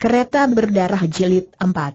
Kereta berdarah jilid empat.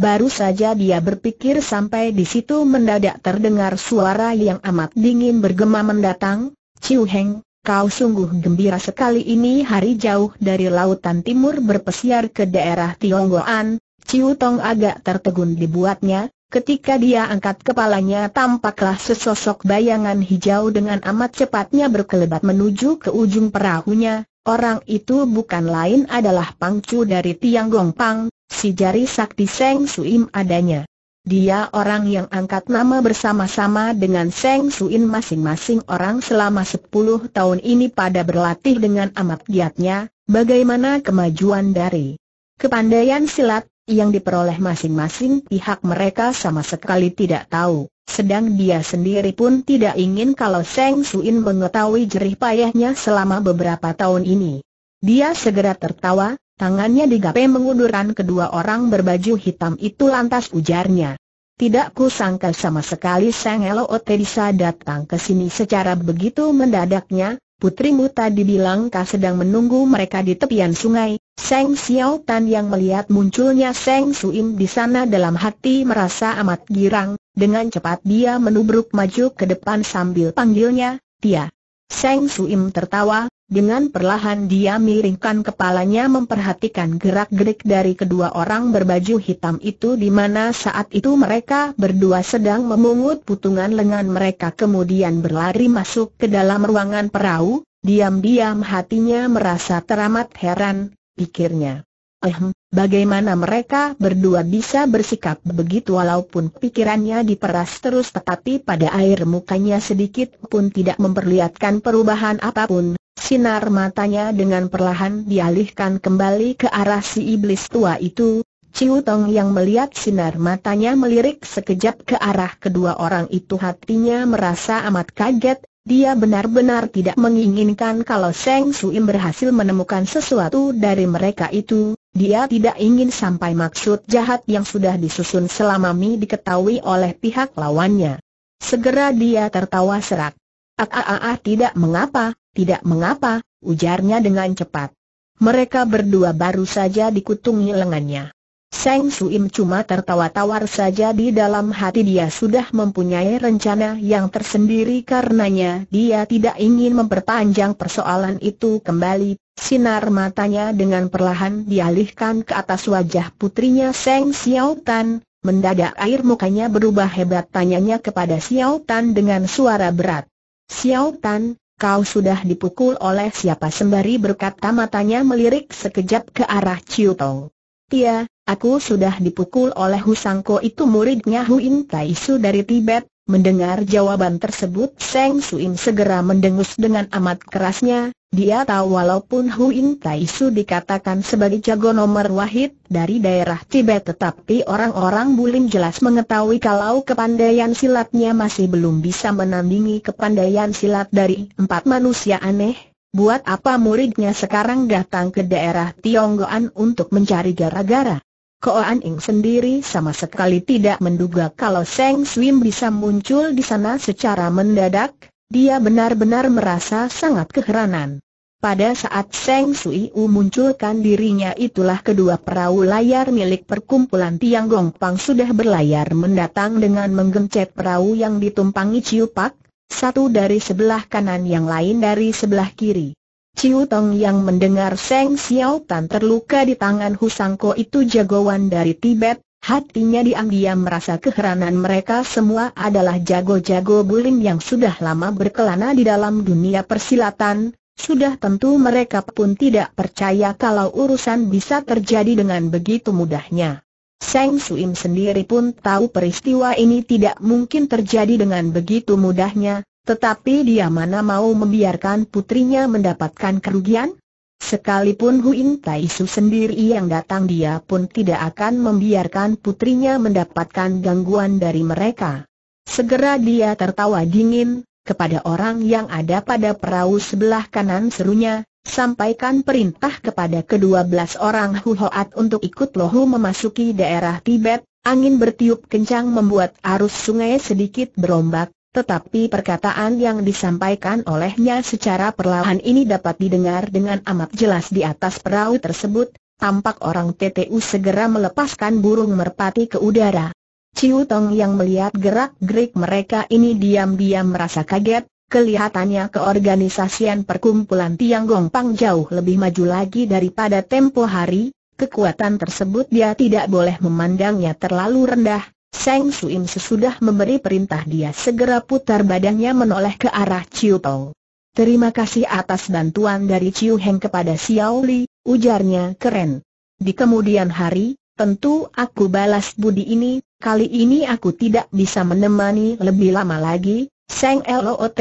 Baru saja dia berpikir sampai di situ mendadak terdengar suara yang amat dingin bergema mendatang, Ciu Heng, kau sungguh gembira sekali ini hari jauh dari lautan timur berpesiar ke daerah Tionggoan, Ciu Tong agak tertegun dibuatnya, ketika dia angkat kepalanya tampaklah sesosok bayangan hijau dengan amat cepatnya berkelebat menuju ke ujung perahunya, Orang itu bukan lain adalah Pangcu dari Tiang Gongpang, si jari sakti Seng Suim adanya. Dia orang yang angkat nama bersama-sama dengan Seng Suin masing-masing orang selama 10 tahun ini pada berlatih dengan amat giatnya, bagaimana kemajuan dari kepandaian silat, yang diperoleh masing-masing pihak mereka sama sekali tidak tahu, sedang dia sendiri pun tidak ingin kalau Seng Suin mengetahui jerih payahnya selama beberapa tahun ini. Dia segera tertawa, tangannya digapai mengundurkan kedua orang berbaju hitam itu lantas ujarnya. Tidak kusangka sama sekali Seng Elo Ote bisa datang ke sini secara begitu mendadaknya, putrimu tadi bilang kau sedang menunggu mereka di tepian sungai. Seng Xiao Tan yang melihat munculnya Seng Suim di sana dalam hati merasa amat girang, dengan cepat dia menubruk maju ke depan sambil panggilnya, Tia. Seng Suim tertawa, dengan perlahan dia miringkan kepalanya memperhatikan gerak-gerik dari kedua orang berbaju hitam itu di mana saat itu mereka berdua sedang memungut putungan lengan mereka kemudian berlari masuk ke dalam ruangan perahu, diam-diam hatinya merasa teramat heran, pikirnya. Eh, hmm, bagaimana mereka berdua bisa bersikap begitu walaupun pikirannya diperas terus tetapi pada air mukanya sedikit pun tidak memperlihatkan perubahan apapun. Sinar matanya dengan perlahan dialihkan kembali ke arah si iblis tua itu. Ciu Tong yang melihat sinar matanya melirik sekejap ke arah kedua orang itu hatinya merasa amat kaget dia benar-benar tidak menginginkan kalau Seng Suim berhasil menemukan sesuatu dari mereka itu, dia tidak ingin sampai maksud jahat yang sudah disusun selama Mi diketahui oleh pihak lawannya. Segera dia tertawa serak. "Aaah, ah, ah, ah, tidak mengapa, tidak mengapa, ujarnya dengan cepat. Mereka berdua baru saja dikutungi lengannya. Seng Suim cuma tertawa tawar saja di dalam hati dia sudah mempunyai rencana yang tersendiri karenanya dia tidak ingin memperpanjang persoalan itu kembali Sinar matanya dengan perlahan dialihkan ke atas wajah putrinya Seng Xiao Tan, mendadak air mukanya berubah hebat tanyanya kepada Xiao Tan dengan suara berat. Xiao Tan, kau sudah dipukul oleh siapa sembari berkata matanya melirik sekejap ke arah Chiu Tong. Tia, aku sudah dipukul oleh Husangko itu muridnya Huin Taisu dari Tibet, Mendengar jawaban tersebut Seng Suim segera mendengus dengan amat kerasnya, dia tahu walaupun Huin Tai Su dikatakan sebagai jago nomor wahid dari daerah Tibet tetapi orang-orang Bulim jelas mengetahui kalau kepandaian silatnya masih belum bisa menandingi kepandaian silat dari empat manusia aneh, Buat apa muridnya sekarang datang ke daerah Tionggoan untuk mencari gara-gara? Koan Ing sendiri sama sekali tidak menduga kalau Seng Swim bisa muncul di sana secara mendadak, dia benar-benar merasa sangat keheranan. Pada saat Seng Sui U munculkan dirinya itulah kedua perahu layar milik perkumpulan Tiang Pang sudah berlayar mendatang dengan menggencet perahu yang ditumpangi Ciu Pak, satu dari sebelah kanan yang lain dari sebelah kiri. Ciu Tong yang mendengar Seng Xiao Tan terluka di tangan Husangko itu jagoan dari Tibet, hatinya diam-diam merasa keheranan mereka semua adalah jago-jago bulim yang sudah lama berkelana di dalam dunia persilatan, sudah tentu mereka pun tidak percaya kalau urusan bisa terjadi dengan begitu mudahnya. Seng Suim sendiri pun tahu peristiwa ini tidak mungkin terjadi dengan begitu mudahnya, tetapi dia mana mau membiarkan putrinya mendapatkan kerugian? Sekalipun Huing Taisu sendiri yang datang dia pun tidak akan membiarkan putrinya mendapatkan gangguan dari mereka. Segera dia tertawa dingin, kepada orang yang ada pada perahu sebelah kanan serunya, sampaikan perintah kepada kedua belas orang Hoat untuk ikut lohu memasuki daerah Tibet, angin bertiup kencang membuat arus sungai sedikit berombak, tetapi perkataan yang disampaikan olehnya secara perlahan ini dapat didengar dengan amat jelas di atas perahu tersebut, tampak orang TTU segera melepaskan burung merpati ke udara. Ciu Tong yang melihat gerak-gerik mereka ini diam-diam merasa kaget, kelihatannya keorganisasian perkumpulan Tiang Gong Pang jauh lebih maju lagi daripada tempo hari, kekuatan tersebut dia tidak boleh memandangnya terlalu rendah, Seng Suim sesudah memberi perintah dia segera putar badannya menoleh ke arah Ciu Tong. Terima kasih atas bantuan dari Ciu Heng kepada Xiao Li, ujarnya keren. Di kemudian hari, tentu aku balas budi ini, kali ini aku tidak bisa menemani lebih lama lagi, Seng Lot,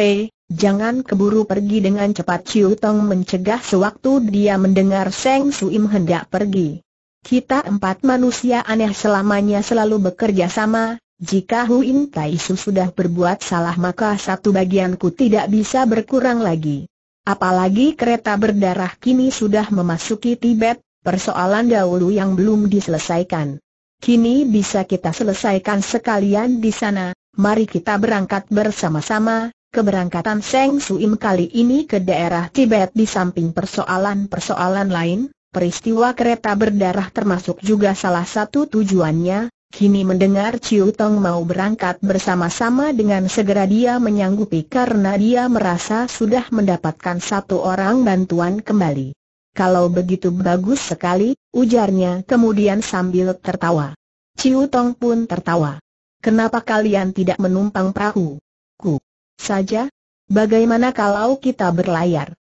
jangan keburu pergi dengan cepat Ciu Tong mencegah sewaktu dia mendengar Seng Suim hendak pergi. Kita empat manusia aneh selamanya selalu bekerja sama, jika Huin Tai sudah berbuat salah maka satu bagianku tidak bisa berkurang lagi. Apalagi kereta berdarah kini sudah memasuki Tibet, persoalan dahulu yang belum diselesaikan. Kini bisa kita selesaikan sekalian di sana, mari kita berangkat bersama-sama, keberangkatan Seng Suim kali ini ke daerah Tibet di samping persoalan-persoalan lain, peristiwa kereta berdarah termasuk juga salah satu tujuannya, kini mendengar Ciu Tong mau berangkat bersama-sama dengan segera dia menyanggupi karena dia merasa sudah mendapatkan satu orang bantuan kembali. Kalau begitu bagus sekali, ujarnya kemudian sambil tertawa. Ciu Tong pun tertawa. Kenapa kalian tidak menumpang perahu? Ku saja? Bagaimana kalau kita berlayar?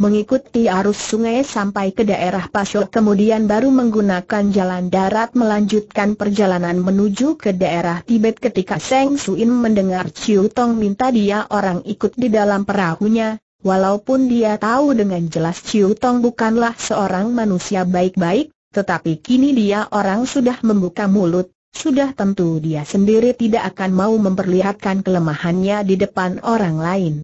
mengikuti arus sungai sampai ke daerah Pasok kemudian baru menggunakan jalan darat melanjutkan perjalanan menuju ke daerah Tibet ketika Seng Suin mendengar Chiu Tong minta dia orang ikut di dalam perahunya, walaupun dia tahu dengan jelas Chiu Tong bukanlah seorang manusia baik-baik, tetapi kini dia orang sudah membuka mulut, sudah tentu dia sendiri tidak akan mau memperlihatkan kelemahannya di depan orang lain.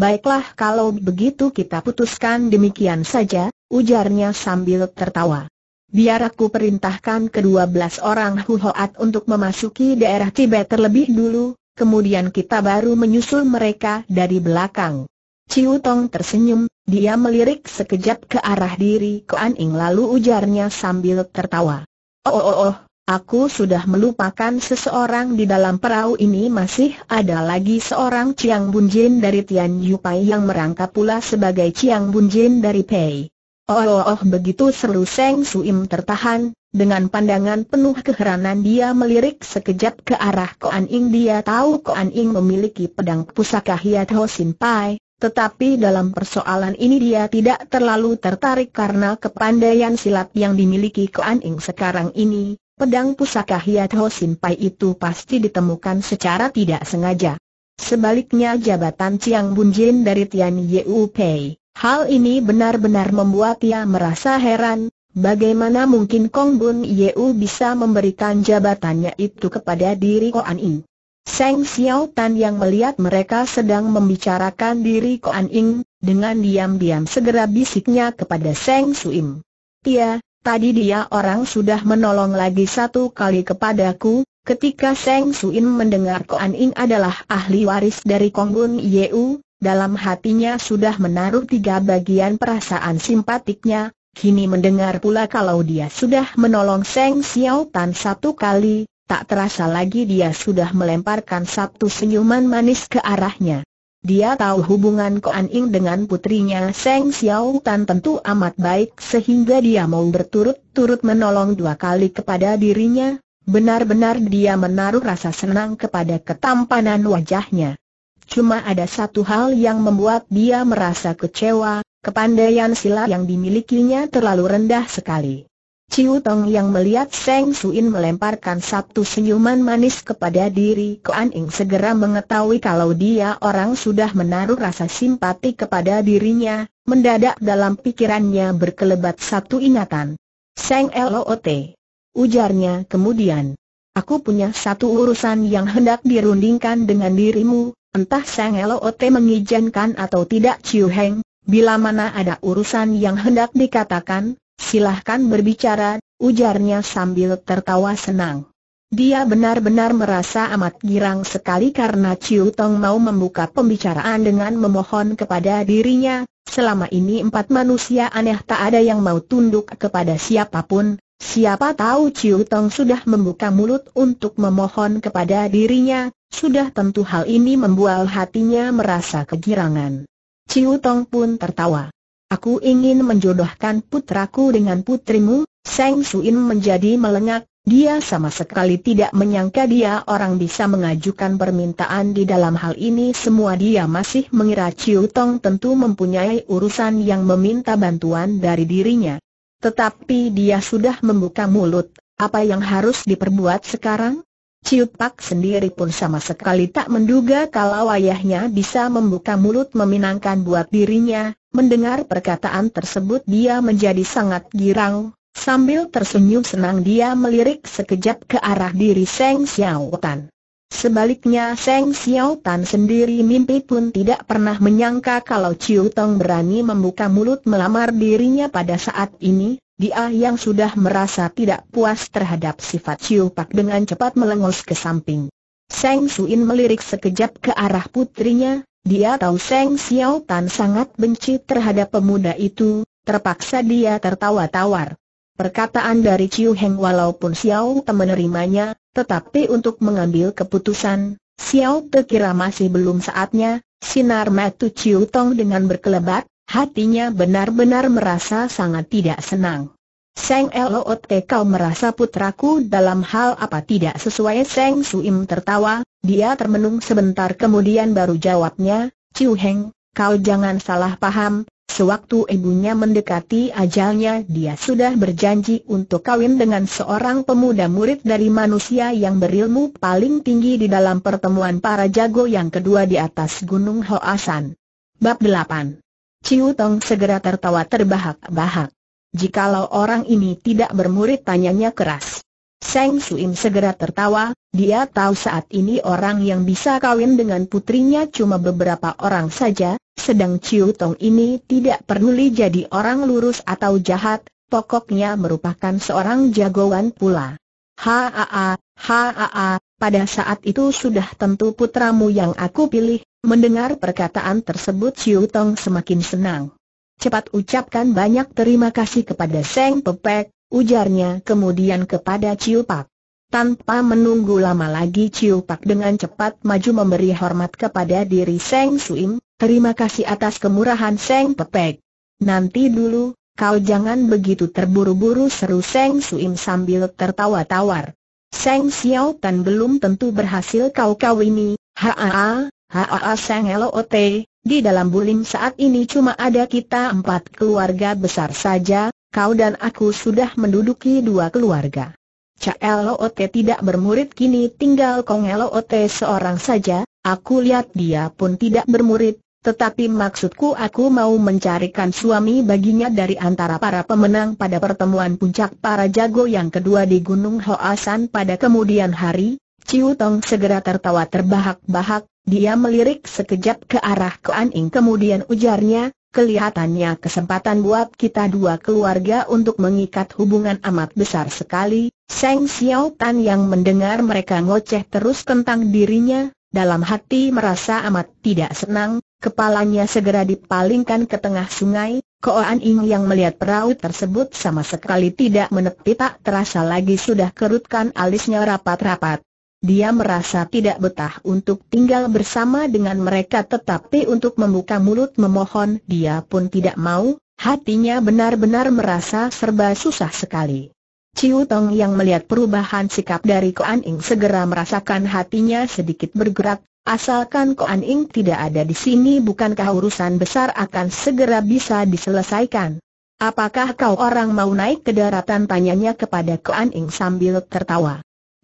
Baiklah kalau begitu kita putuskan demikian saja, ujarnya sambil tertawa. Biar aku perintahkan kedua belas orang Huhoat untuk memasuki daerah Tibet terlebih dulu, kemudian kita baru menyusul mereka dari belakang. Ciu Tong tersenyum, dia melirik sekejap ke arah diri Koan Ing lalu ujarnya sambil tertawa. Oh oh oh, oh Aku sudah melupakan seseorang di dalam perahu ini masih ada lagi seorang Chiang Bunjin dari Tian Yupai yang merangkap pula sebagai Chiang Bunjin dari Pei. Oh, oh, oh begitu seru Seng Suim tertahan, dengan pandangan penuh keheranan dia melirik sekejap ke arah Koan Ing dia tahu Koan Ing memiliki pedang pusaka Hiat Ho Sin Pai, tetapi dalam persoalan ini dia tidak terlalu tertarik karena kepandaian silat yang dimiliki Koan Ing sekarang ini, pedang pusaka Hiat Ho Pai itu pasti ditemukan secara tidak sengaja. Sebaliknya jabatan Chiang Bunjin dari Tian Yu Pei, hal ini benar-benar membuat ia merasa heran, bagaimana mungkin Kong Bun Yu bisa memberikan jabatannya itu kepada diri Koan Ing. Seng Xiao Tan yang melihat mereka sedang membicarakan diri Koan Ing, dengan diam-diam segera bisiknya kepada Seng Suim. Tia, Tadi dia orang sudah menolong lagi satu kali kepadaku, ketika Seng Suin mendengar Koan Ing adalah ahli waris dari Konggun Yeu, dalam hatinya sudah menaruh tiga bagian perasaan simpatiknya, kini mendengar pula kalau dia sudah menolong Seng Xiao Tan satu kali, tak terasa lagi dia sudah melemparkan satu senyuman manis ke arahnya. Dia tahu hubungan Ko An Ing dengan putrinya Seng Xiao Tan tentu amat baik sehingga dia mau berturut-turut menolong dua kali kepada dirinya. Benar-benar dia menaruh rasa senang kepada ketampanan wajahnya. Cuma ada satu hal yang membuat dia merasa kecewa, kepandaian sila yang dimilikinya terlalu rendah sekali. Ciu Tong yang melihat Seng Suin melemparkan satu senyuman manis kepada diri Kuan Ing segera mengetahui kalau dia orang sudah menaruh rasa simpati kepada dirinya, mendadak dalam pikirannya berkelebat satu ingatan. Seng Lot. Ujarnya kemudian. Aku punya satu urusan yang hendak dirundingkan dengan dirimu, entah Seng Lot mengizinkan atau tidak Ciu Heng, bila mana ada urusan yang hendak dikatakan, Silahkan berbicara, ujarnya sambil tertawa senang. Dia benar-benar merasa amat girang sekali karena Ciu Tong mau membuka pembicaraan dengan memohon kepada dirinya, selama ini empat manusia aneh tak ada yang mau tunduk kepada siapapun, siapa tahu Ciu Tong sudah membuka mulut untuk memohon kepada dirinya, sudah tentu hal ini membuat hatinya merasa kegirangan. Ciu Tong pun tertawa. Aku ingin menjodohkan putraku dengan putrimu, Seng Suin menjadi melengak, dia sama sekali tidak menyangka dia orang bisa mengajukan permintaan di dalam hal ini semua dia masih mengira Chiu Tong tentu mempunyai urusan yang meminta bantuan dari dirinya. Tetapi dia sudah membuka mulut, apa yang harus diperbuat sekarang? Ciu Pak sendiri pun sama sekali tak menduga kalau ayahnya bisa membuka mulut meminangkan buat dirinya, mendengar perkataan tersebut dia menjadi sangat girang, sambil tersenyum senang dia melirik sekejap ke arah diri Seng Xiao Tan. Sebaliknya Seng Xiao Tan sendiri mimpi pun tidak pernah menyangka kalau Ciu Tong berani membuka mulut melamar dirinya pada saat ini, dia yang sudah merasa tidak puas terhadap sifat Siu Pak dengan cepat melengos ke samping. Seng Suin melirik sekejap ke arah putrinya, dia tahu Seng Xiao Tan sangat benci terhadap pemuda itu, terpaksa dia tertawa tawar. Perkataan dari Chiu Heng walaupun Xiao Te menerimanya, tetapi untuk mengambil keputusan, Xiao Te kira masih belum saatnya, sinar mata Chiu Tong dengan berkelebat, hatinya benar-benar merasa sangat tidak senang. Seng Lot kau merasa putraku dalam hal apa tidak sesuai Seng Suim tertawa, dia termenung sebentar kemudian baru jawabnya, Ciu Heng, kau jangan salah paham, sewaktu ibunya mendekati ajalnya dia sudah berjanji untuk kawin dengan seorang pemuda murid dari manusia yang berilmu paling tinggi di dalam pertemuan para jago yang kedua di atas Gunung Hoasan. Bab 8 Ciu Tong segera tertawa terbahak-bahak. Jikalau orang ini tidak bermurid tanyanya keras. Seng Suim segera tertawa, dia tahu saat ini orang yang bisa kawin dengan putrinya cuma beberapa orang saja, sedang Ciu Tong ini tidak peduli jadi orang lurus atau jahat, pokoknya merupakan seorang jagoan pula. Haa, haa, pada saat itu sudah tentu putramu yang aku pilih, Mendengar perkataan tersebut Siu Tong semakin senang. Cepat ucapkan banyak terima kasih kepada Seng Pepek, ujarnya kemudian kepada Ciu Pak. Tanpa menunggu lama lagi Ciu Pak dengan cepat maju memberi hormat kepada diri Seng Suim, terima kasih atas kemurahan Seng Pepek. Nanti dulu, kau jangan begitu terburu-buru seru Seng Suim sambil tertawa tawar. Seng Xiao Tan belum tentu berhasil kau kawini, haa, Haa Sang Lote, di dalam bulim saat ini cuma ada kita empat keluarga besar saja, kau dan aku sudah menduduki dua keluarga. Cak Caelot tidak bermurid kini tinggal Kong Elot seorang saja, aku lihat dia pun tidak bermurid, tetapi maksudku aku mau mencarikan suami baginya dari antara para pemenang pada pertemuan puncak para jago yang kedua di Gunung Hoasan pada kemudian hari, Ciu Tong segera tertawa terbahak-bahak, dia melirik sekejap ke arah Kuan Ing kemudian ujarnya, kelihatannya kesempatan buat kita dua keluarga untuk mengikat hubungan amat besar sekali. Seng Xiao Tan yang mendengar mereka ngoceh terus tentang dirinya, dalam hati merasa amat tidak senang, kepalanya segera dipalingkan ke tengah sungai, Koan Ing yang melihat perahu tersebut sama sekali tidak menepi tak terasa lagi sudah kerutkan alisnya rapat-rapat. Dia merasa tidak betah untuk tinggal bersama dengan mereka tetapi untuk membuka mulut memohon dia pun tidak mau, hatinya benar-benar merasa serba susah sekali. Ciu Tong yang melihat perubahan sikap dari Koan Ing segera merasakan hatinya sedikit bergerak, asalkan Koan Ing tidak ada di sini bukankah urusan besar akan segera bisa diselesaikan. Apakah kau orang mau naik ke daratan tanyanya kepada Koan Ing sambil tertawa.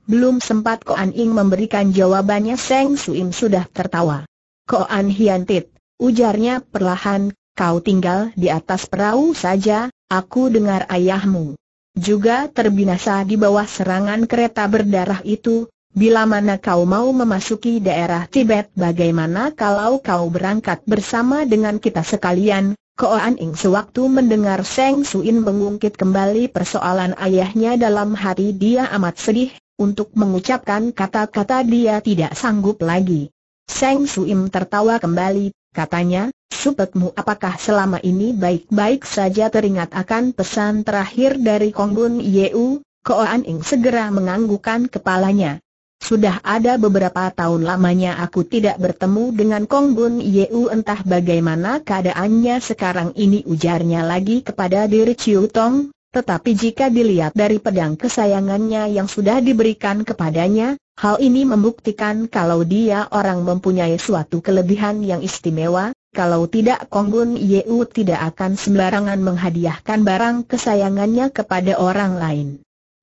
Belum sempat Koan Ing memberikan jawabannya Seng Suim sudah tertawa. Koan Hian Tit, ujarnya perlahan, kau tinggal di atas perahu saja, aku dengar ayahmu. Juga terbinasa di bawah serangan kereta berdarah itu, bila mana kau mau memasuki daerah Tibet bagaimana kalau kau berangkat bersama dengan kita sekalian, Koan Ing sewaktu mendengar Seng Suin mengungkit kembali persoalan ayahnya dalam hati dia amat sedih, untuk mengucapkan kata-kata dia tidak sanggup lagi. Seng Suim tertawa kembali, katanya, Supetmu apakah selama ini baik-baik saja teringat akan pesan terakhir dari Kongbun Yeu? Koan Ing segera menganggukan kepalanya. Sudah ada beberapa tahun lamanya aku tidak bertemu dengan Kongbun Yeu entah bagaimana keadaannya sekarang ini ujarnya lagi kepada diri Chiu Tong, tetapi jika dilihat dari pedang kesayangannya yang sudah diberikan kepadanya, hal ini membuktikan kalau dia orang mempunyai suatu kelebihan yang istimewa, kalau tidak Kongbun Yeu tidak akan sembarangan menghadiahkan barang kesayangannya kepada orang lain.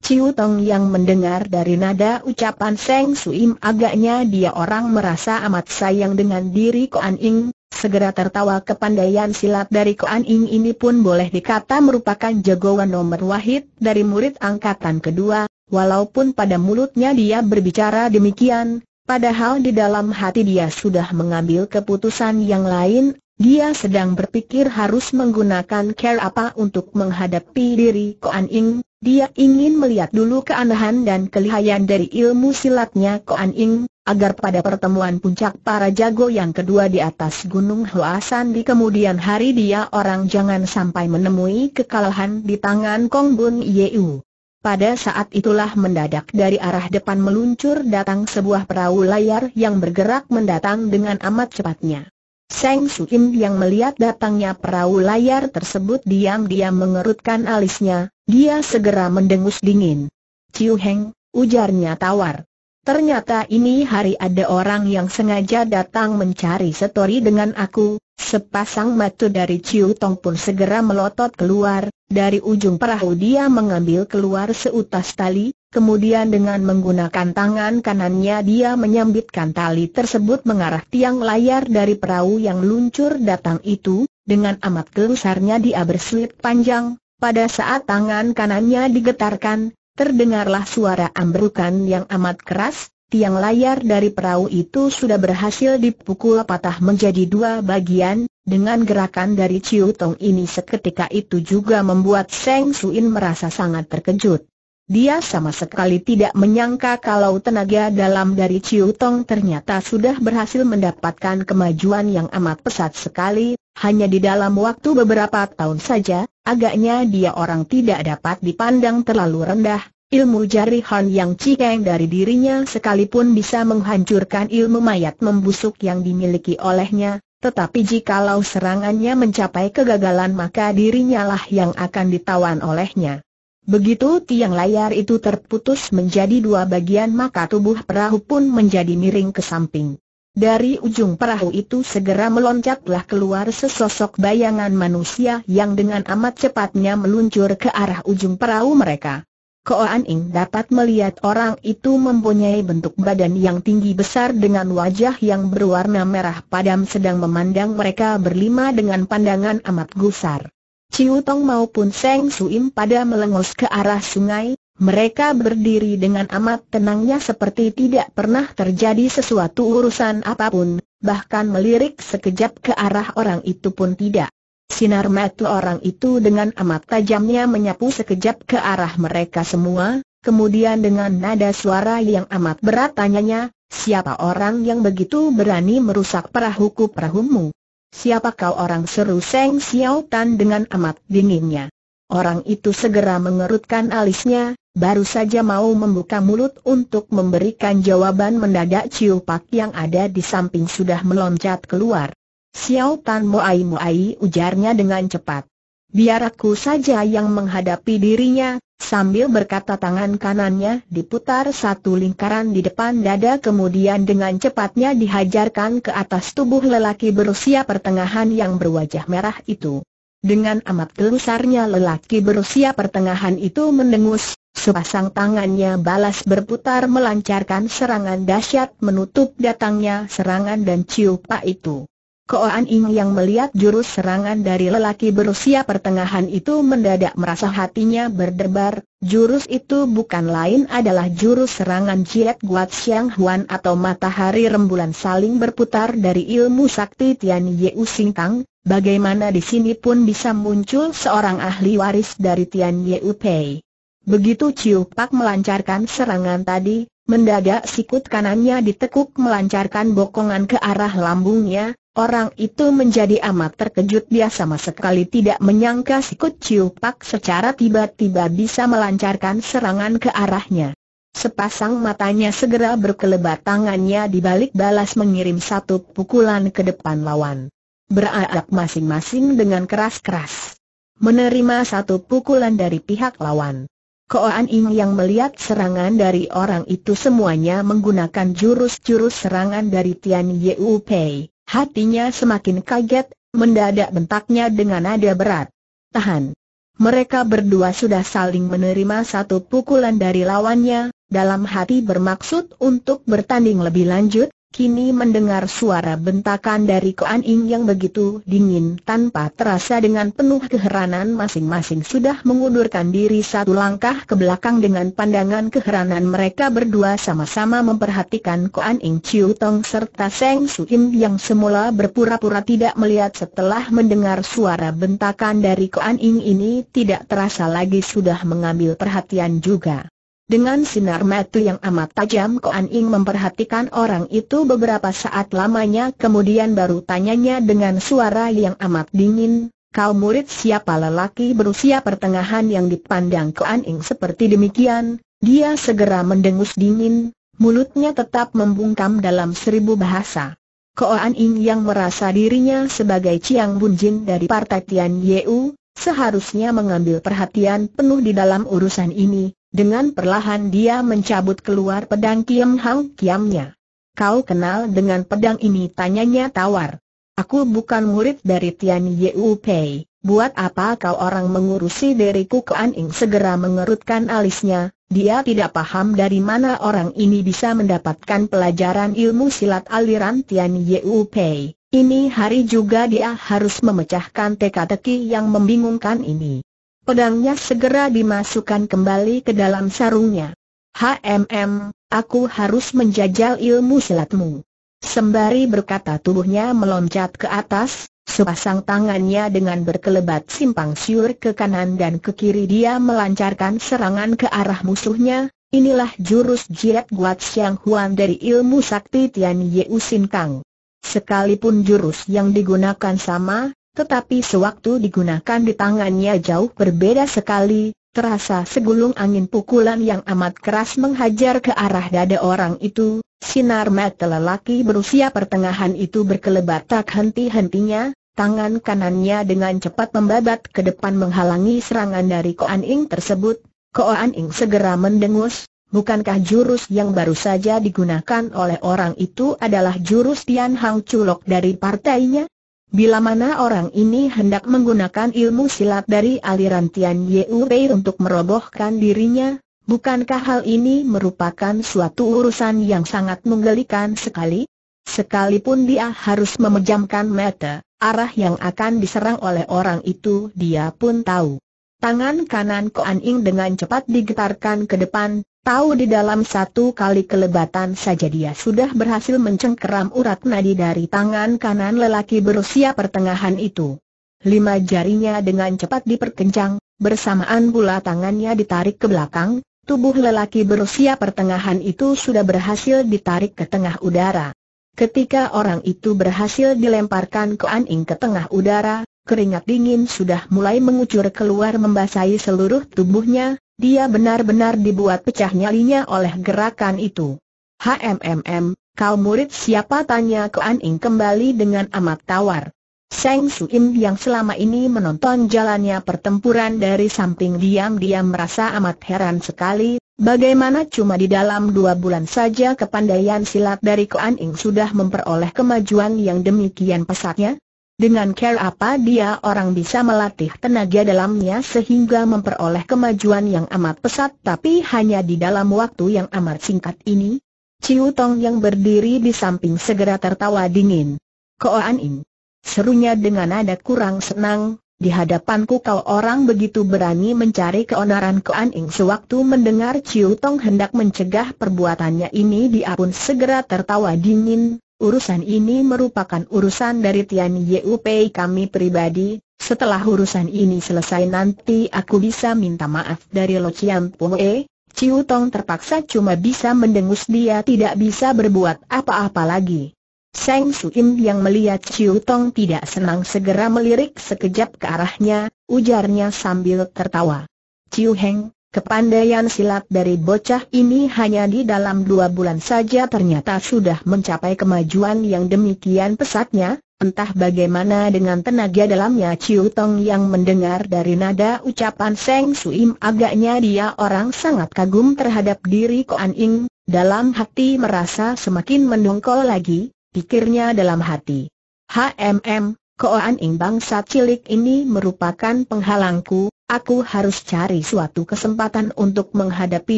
Ciu Tong yang mendengar dari nada ucapan Seng Suim agaknya dia orang merasa amat sayang dengan diri Koan Ing, Segera tertawa kepandaian silat dari Koan Ing ini pun boleh dikata merupakan jagoan nomor wahid dari murid angkatan kedua, walaupun pada mulutnya dia berbicara demikian, padahal di dalam hati dia sudah mengambil keputusan yang lain, dia sedang berpikir harus menggunakan care apa untuk menghadapi diri Koan Ing, dia ingin melihat dulu keanehan dan kelihayan dari ilmu silatnya Koan Ing, agar pada pertemuan puncak para jago yang kedua di atas Gunung Huasan di kemudian hari dia orang jangan sampai menemui kekalahan di tangan Kong Bun Yeu. Pada saat itulah mendadak dari arah depan meluncur datang sebuah perahu layar yang bergerak mendatang dengan amat cepatnya. Seng Suim yang melihat datangnya perahu layar tersebut diam-diam mengerutkan alisnya, dia segera mendengus dingin. Ciu Heng, ujarnya tawar. Ternyata ini hari ada orang yang sengaja datang mencari setori dengan aku, sepasang mata dari Ciu Tong pun segera melotot keluar, dari ujung perahu dia mengambil keluar seutas tali, Kemudian dengan menggunakan tangan kanannya dia menyambitkan tali tersebut mengarah tiang layar dari perahu yang luncur datang itu, dengan amat gelusarnya dia berselit panjang, pada saat tangan kanannya digetarkan, terdengarlah suara ambrukan yang amat keras, tiang layar dari perahu itu sudah berhasil dipukul patah menjadi dua bagian, dengan gerakan dari Ciu Tong ini seketika itu juga membuat Seng Suin merasa sangat terkejut. Dia sama sekali tidak menyangka kalau tenaga dalam dari Ciu Tong ternyata sudah berhasil mendapatkan kemajuan yang amat pesat sekali, hanya di dalam waktu beberapa tahun saja, agaknya dia orang tidak dapat dipandang terlalu rendah, ilmu jari jarihan yang cikeng dari dirinya sekalipun bisa menghancurkan ilmu mayat membusuk yang dimiliki olehnya, tetapi jikalau serangannya mencapai kegagalan maka dirinya lah yang akan ditawan olehnya. Begitu tiang layar itu terputus menjadi dua bagian maka tubuh perahu pun menjadi miring ke samping. Dari ujung perahu itu segera meloncatlah keluar sesosok bayangan manusia yang dengan amat cepatnya meluncur ke arah ujung perahu mereka. Koan Ing dapat melihat orang itu mempunyai bentuk badan yang tinggi besar dengan wajah yang berwarna merah padam sedang memandang mereka berlima dengan pandangan amat gusar. Ciu Tong maupun Seng Suim pada melengos ke arah sungai, mereka berdiri dengan amat tenangnya seperti tidak pernah terjadi sesuatu urusan apapun, bahkan melirik sekejap ke arah orang itu pun tidak. Sinar mata orang itu dengan amat tajamnya menyapu sekejap ke arah mereka semua, kemudian dengan nada suara yang amat berat tanyanya, siapa orang yang begitu berani merusak perahuku perahumu? Siapa kau orang seru Seng Xiao Tan dengan amat dinginnya. Orang itu segera mengerutkan alisnya, baru saja mau membuka mulut untuk memberikan jawaban mendadak Ciu Pak yang ada di samping sudah meloncat keluar. Xiao Tan Moai Moai ujarnya dengan cepat. Biar aku saja yang menghadapi dirinya, Sambil berkata tangan kanannya diputar satu lingkaran di depan dada kemudian dengan cepatnya dihajarkan ke atas tubuh lelaki berusia pertengahan yang berwajah merah itu. Dengan amat gelusarnya lelaki berusia pertengahan itu mendengus, sepasang tangannya balas berputar melancarkan serangan dahsyat menutup datangnya serangan dan ciupa itu. Koan Ing yang melihat jurus serangan dari lelaki berusia pertengahan itu mendadak merasa hatinya berdebar, jurus itu bukan lain adalah jurus serangan Jiet Guat Xiang Huan atau matahari rembulan saling berputar dari ilmu sakti Tian Yeu Sing Tang, bagaimana di sini pun bisa muncul seorang ahli waris dari Tian Yeu Pei. Begitu Ciu Pak melancarkan serangan tadi, mendadak sikut kanannya ditekuk melancarkan bokongan ke arah lambungnya, Orang itu menjadi amat terkejut dia sama sekali tidak menyangka si Keciu Pak secara tiba-tiba bisa melancarkan serangan ke arahnya. Sepasang matanya segera berkelebat tangannya dibalik balas mengirim satu pukulan ke depan lawan. beradak masing-masing dengan keras-keras. Menerima satu pukulan dari pihak lawan. Koan Ing yang melihat serangan dari orang itu semuanya menggunakan jurus-jurus serangan dari Tian Yeu Pei. Hatinya semakin kaget, mendadak bentaknya dengan nada berat. Tahan. Mereka berdua sudah saling menerima satu pukulan dari lawannya, dalam hati bermaksud untuk bertanding lebih lanjut, kini mendengar suara bentakan dari Koan Ing yang begitu dingin tanpa terasa dengan penuh keheranan masing-masing sudah mengundurkan diri satu langkah ke belakang dengan pandangan keheranan mereka berdua sama-sama memperhatikan Koan Ing Chiu Tong serta Seng Su Im yang semula berpura-pura tidak melihat setelah mendengar suara bentakan dari Koan Ing ini tidak terasa lagi sudah mengambil perhatian juga. Dengan sinar mata yang amat tajam Koan Ing memperhatikan orang itu beberapa saat lamanya kemudian baru tanyanya dengan suara yang amat dingin, kau murid siapa lelaki berusia pertengahan yang dipandang Koan Ing seperti demikian, dia segera mendengus dingin, mulutnya tetap membungkam dalam seribu bahasa. Koan Ing yang merasa dirinya sebagai Chiang Bunjin dari Partai Tian Yeu, seharusnya mengambil perhatian penuh di dalam urusan ini, dengan perlahan dia mencabut keluar pedang Kiam Hang Kiamnya. Kau kenal dengan pedang ini tanyanya tawar. Aku bukan murid dari Tian Yu Pei, buat apa kau orang mengurusi diriku An Ying segera mengerutkan alisnya, dia tidak paham dari mana orang ini bisa mendapatkan pelajaran ilmu silat aliran Tian Yu Pei. Ini hari juga dia harus memecahkan teka-teki yang membingungkan ini. Pedangnya segera dimasukkan kembali ke dalam sarungnya. HMM, aku harus menjajal ilmu silatmu. Sembari berkata tubuhnya meloncat ke atas, sepasang tangannya dengan berkelebat simpang siur ke kanan dan ke kiri dia melancarkan serangan ke arah musuhnya, Inilah jurus jilat Guat siang Huan dari ilmu sakti Tian Yeu Kang. Sekalipun jurus yang digunakan sama, tetapi sewaktu digunakan di tangannya jauh berbeda sekali, terasa segulung angin pukulan yang amat keras menghajar ke arah dada orang itu, sinar mata lelaki berusia pertengahan itu berkelebat tak henti-hentinya, tangan kanannya dengan cepat membabat ke depan menghalangi serangan dari Koan Ing tersebut, Koan Ing segera mendengus, Bukankah jurus yang baru saja digunakan oleh orang itu adalah jurus Tian Hang Culok dari partainya? Bila mana orang ini hendak menggunakan ilmu silat dari aliran Tian Yue untuk merobohkan dirinya, bukankah hal ini merupakan suatu urusan yang sangat menggelikan sekali? Sekalipun dia harus memejamkan mata, arah yang akan diserang oleh orang itu dia pun tahu. Tangan kanan Koan Ing dengan cepat digetarkan ke depan, Tahu di dalam satu kali kelebatan saja dia sudah berhasil mencengkeram urat nadi dari tangan kanan lelaki berusia pertengahan itu. Lima jarinya dengan cepat diperkencang, bersamaan pula tangannya ditarik ke belakang, tubuh lelaki berusia pertengahan itu sudah berhasil ditarik ke tengah udara. Ketika orang itu berhasil dilemparkan ke aning ke tengah udara, keringat dingin sudah mulai mengucur keluar membasahi seluruh tubuhnya, dia benar-benar dibuat pecah nyalinya oleh gerakan itu. HMMM, kau murid siapa tanya ke Aning kembali dengan amat tawar. Seng Suim yang selama ini menonton jalannya pertempuran dari samping diam-diam merasa amat heran sekali, bagaimana cuma di dalam dua bulan saja kepandaian silat dari Kuan Ing sudah memperoleh kemajuan yang demikian pesatnya? Dengan care apa dia orang bisa melatih tenaga dalamnya sehingga memperoleh kemajuan yang amat pesat tapi hanya di dalam waktu yang amat singkat ini? Ciu Tong yang berdiri di samping segera tertawa dingin. Koan In. Serunya dengan nada kurang senang, di hadapanku kau orang begitu berani mencari keonaran Koan In sewaktu mendengar Ciu Tong hendak mencegah perbuatannya ini dia pun segera tertawa dingin, urusan ini merupakan urusan dari Tian Yupei kami pribadi, setelah urusan ini selesai nanti aku bisa minta maaf dari Lo Chiam Pue, Ciu Tong terpaksa cuma bisa mendengus dia tidak bisa berbuat apa-apa lagi. Seng Im yang melihat Ciu Tong tidak senang segera melirik sekejap ke arahnya, ujarnya sambil tertawa. Ciu Heng, Kepandaian silat dari bocah ini hanya di dalam dua bulan saja ternyata sudah mencapai kemajuan yang demikian pesatnya, entah bagaimana dengan tenaga dalamnya Ciu Tong yang mendengar dari nada ucapan Seng Suim agaknya dia orang sangat kagum terhadap diri Koan Ing, dalam hati merasa semakin mendongkol lagi, pikirnya dalam hati. HMM, Koan Ing bangsa cilik ini merupakan penghalangku, aku harus cari suatu kesempatan untuk menghadapi